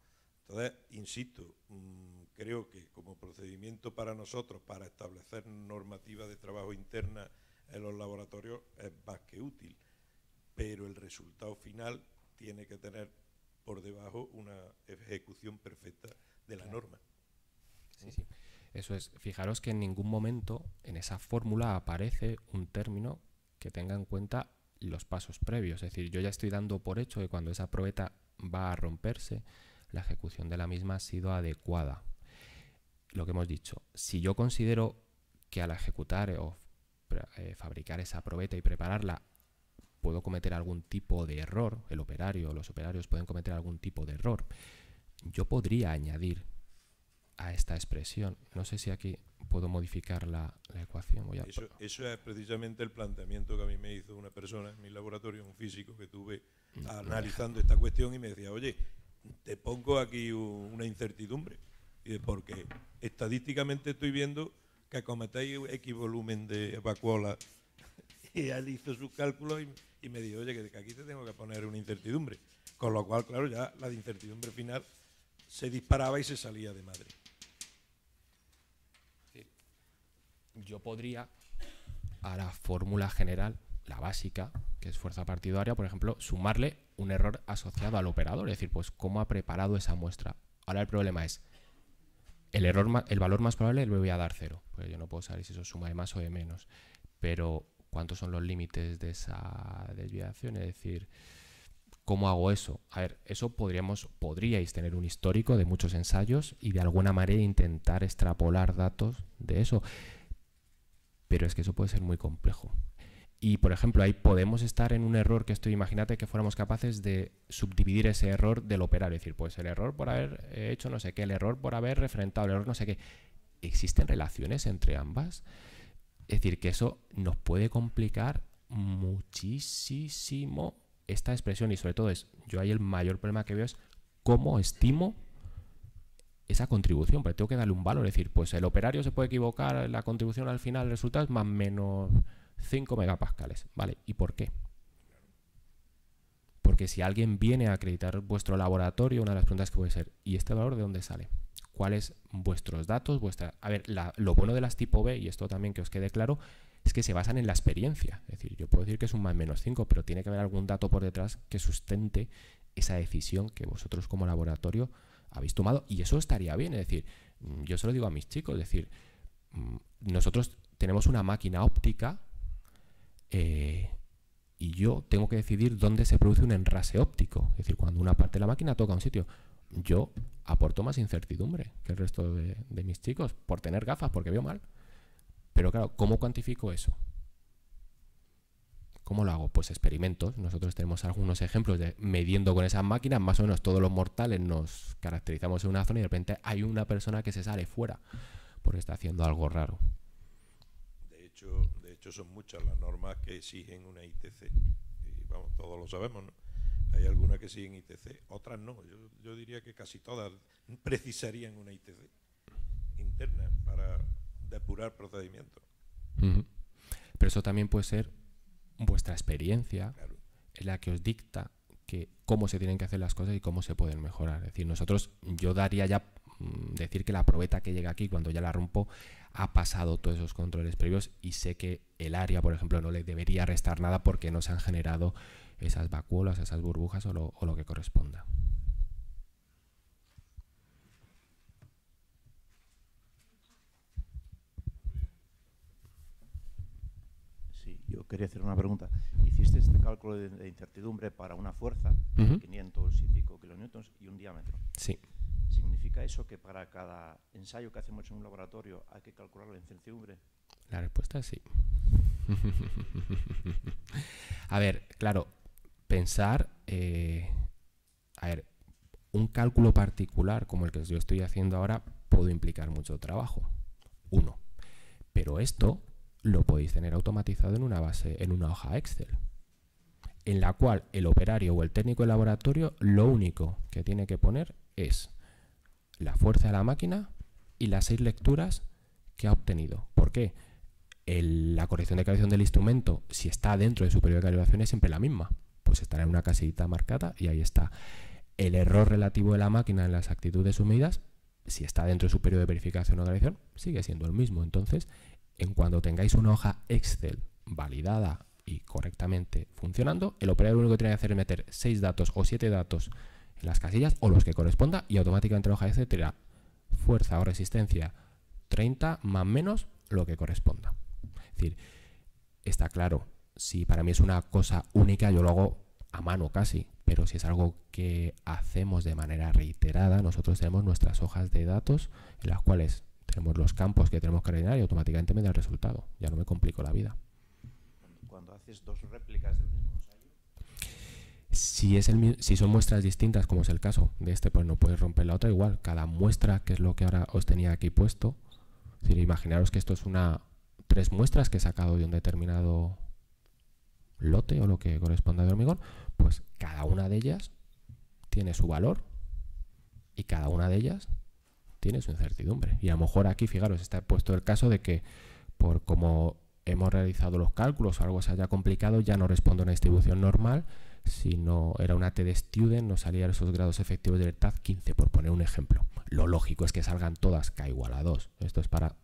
Entonces, insisto, mm, creo que como procedimiento para nosotros, para establecer normativa de trabajo interna en los laboratorios, es más que útil, pero el resultado final tiene que tener por debajo una ejecución perfecta de la norma. Sí, sí. Eso es, fijaros que en ningún momento en esa fórmula aparece un término que tenga en cuenta los pasos previos. Es decir, yo ya estoy dando por hecho que cuando esa probeta va a romperse, la ejecución de la misma ha sido adecuada. Lo que hemos dicho, si yo considero que al ejecutar o eh, fabricar esa probeta y prepararla puedo cometer algún tipo de error, el operario o los operarios pueden cometer algún tipo de error, yo podría añadir a esta expresión, no sé si aquí puedo modificar la, ecuación. eso, es precisamente el planteamiento que a mí me hizo una persona en mi laboratorio, un físico que tuve analizando esta cuestión y me decía, oye, te pongo aquí una incertidumbre, y porque estadísticamente estoy viendo que cometéis X volumen de evacuola <laughs> Y él hizo sus cálculos y, me dijo, oye, que aquí te tengo que poner una incertidumbre. Con lo cual, claro, ya la incertidumbre final se disparaba y se salía de madre. yo podría a la fórmula general, la básica, que es fuerza partidaria, por ejemplo, sumarle un error asociado al operador, es decir, pues cómo ha preparado esa muestra. Ahora el problema es, el, error, el valor más probable le voy a dar cero, porque yo no puedo saber si eso suma de más o de menos, pero cuántos son los límites de esa desviación, es decir, ¿cómo hago eso? A ver, eso podríamos, podríais tener un histórico de muchos ensayos y de alguna manera intentar extrapolar datos de eso pero es que eso puede ser muy complejo. Y, por ejemplo, ahí podemos estar en un error que estoy, imagínate que fuéramos capaces de subdividir ese error del operar, es decir, pues el error por haber eh, hecho no sé qué, el error por haber refrentado, el error no sé qué. ¿Existen relaciones entre ambas? Es decir, que eso nos puede complicar muchísimo esta expresión y sobre todo es, yo ahí el mayor problema que veo es cómo estimo esa contribución, pero tengo que darle un valor, es decir, pues el operario se puede equivocar, la contribución al final, resulta resultado es más menos 5 megapascales, ¿vale? ¿Y por qué? Porque si alguien viene a acreditar vuestro laboratorio, una de las preguntas que puede ser, ¿y este valor de dónde sale? ¿Cuáles vuestros datos? Vuestra... A ver, lo bueno de las tipo B, y esto también que os quede claro, es que se basan en la experiencia. Es decir, yo puedo decir que es un más menos 5, pero tiene que haber algún dato por detrás que sustente esa decisión que vosotros como laboratorio habéis tomado, y eso estaría bien, es decir, mm, yo se lo digo a mis chicos, es decir, mm, nosotros tenemos una máquina óptica eh, y yo tengo que decidir dónde se produce un enrase óptico, es decir, cuando una parte de la máquina toca un sitio, yo aporto más incertidumbre que el resto de, de mis chicos por tener gafas, porque veo mal. Pero claro, ¿cómo cuantifico eso? ¿Cómo lo hago? Pues experimentos. Nosotros tenemos algunos ejemplos de mediendo con esas máquinas, más o menos todos los mortales nos caracterizamos en una zona y de repente hay una persona que se sale fuera porque está haciendo algo raro. De hecho, de hecho son muchas las normas que exigen una ITC. todos lo sabemos, ¿no? Hay algunas que siguen ITC, otras no. Yo, diría que casi todas precisarían una ITC interna para depurar procedimientos. Pero eso también puede ser vuestra experiencia es la que os dicta que cómo se tienen que hacer las cosas y cómo se pueden mejorar. Es decir, nosotros, yo daría ya mm, decir que la probeta que llega aquí cuando ya la rompo ha pasado todos esos controles previos y sé que el área, por ejemplo, no le debería restar nada porque no se han generado esas vacuolas, esas burbujas o lo que corresponda. Yo quería hacer una pregunta. Hiciste este cálculo de, incertidumbre para una fuerza, de 500 y pico kilonewtons, y un diámetro. Sí. ¿Significa eso que para cada ensayo que hacemos en un laboratorio hay que calcular la incertidumbre? La respuesta es sí. <laughs> a ver, claro, pensar, eh, a ver, un cálculo particular como el que yo estoy haciendo ahora puede implicar mucho trabajo. Uno. Pero esto lo podéis tener automatizado en una base, en una hoja Excel, en la cual el operario o el técnico de laboratorio lo único que tiene que poner es la fuerza de la máquina y las seis lecturas que ha obtenido. ¿Por qué? la corrección de calibración del instrumento, si está dentro de su periodo de calibración, es siempre la misma. Pues estará en una casita marcada y ahí está. El error relativo de la máquina en las actitudes sumidas, si está dentro de su periodo de verificación o calibración, sigue siendo el mismo. Entonces, en cuando tengáis una hoja Excel validada y correctamente funcionando, el operador lo único que tiene que hacer es meter 6 datos o 7 datos en las casillas o los que corresponda y automáticamente la hoja Excel tendrá fuerza o resistencia 30 más menos lo que corresponda. Es decir, está claro, si para mí es una cosa única, yo lo hago a mano casi, pero si es algo que hacemos de manera reiterada, nosotros tenemos nuestras hojas de datos en las cuales tenemos los campos que tenemos que rellenar y automáticamente me da el resultado. Ya no me complico la vida. Cuando haces dos réplicas del mismo Si, es el, si son muestras distintas, como es el caso de este, pues no puedes romper la otra igual. Cada muestra, que es lo que ahora os tenía aquí puesto, si imaginaros que esto es una tres muestras que he sacado de un determinado lote o lo que corresponda de hormigón, pues cada una de ellas tiene su valor y cada una de ellas tiene su incertidumbre. Y a lo mejor aquí, fijaros, está puesto el caso de que por como hemos realizado los cálculos o algo se haya complicado, ya no responde a una distribución normal, Si no era una T de student, no salían esos grados efectivos de libertad 15, por poner un ejemplo. Lo lógico es que salgan todas K igual a 2. Esto es para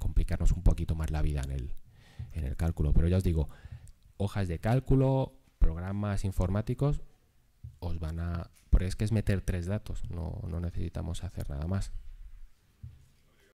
complicarnos un poquito más la vida en el, en el cálculo. Pero ya os digo, hojas de cálculo, programas informáticos, os van a... Porque es que es meter tres datos, no, no necesitamos hacer nada más.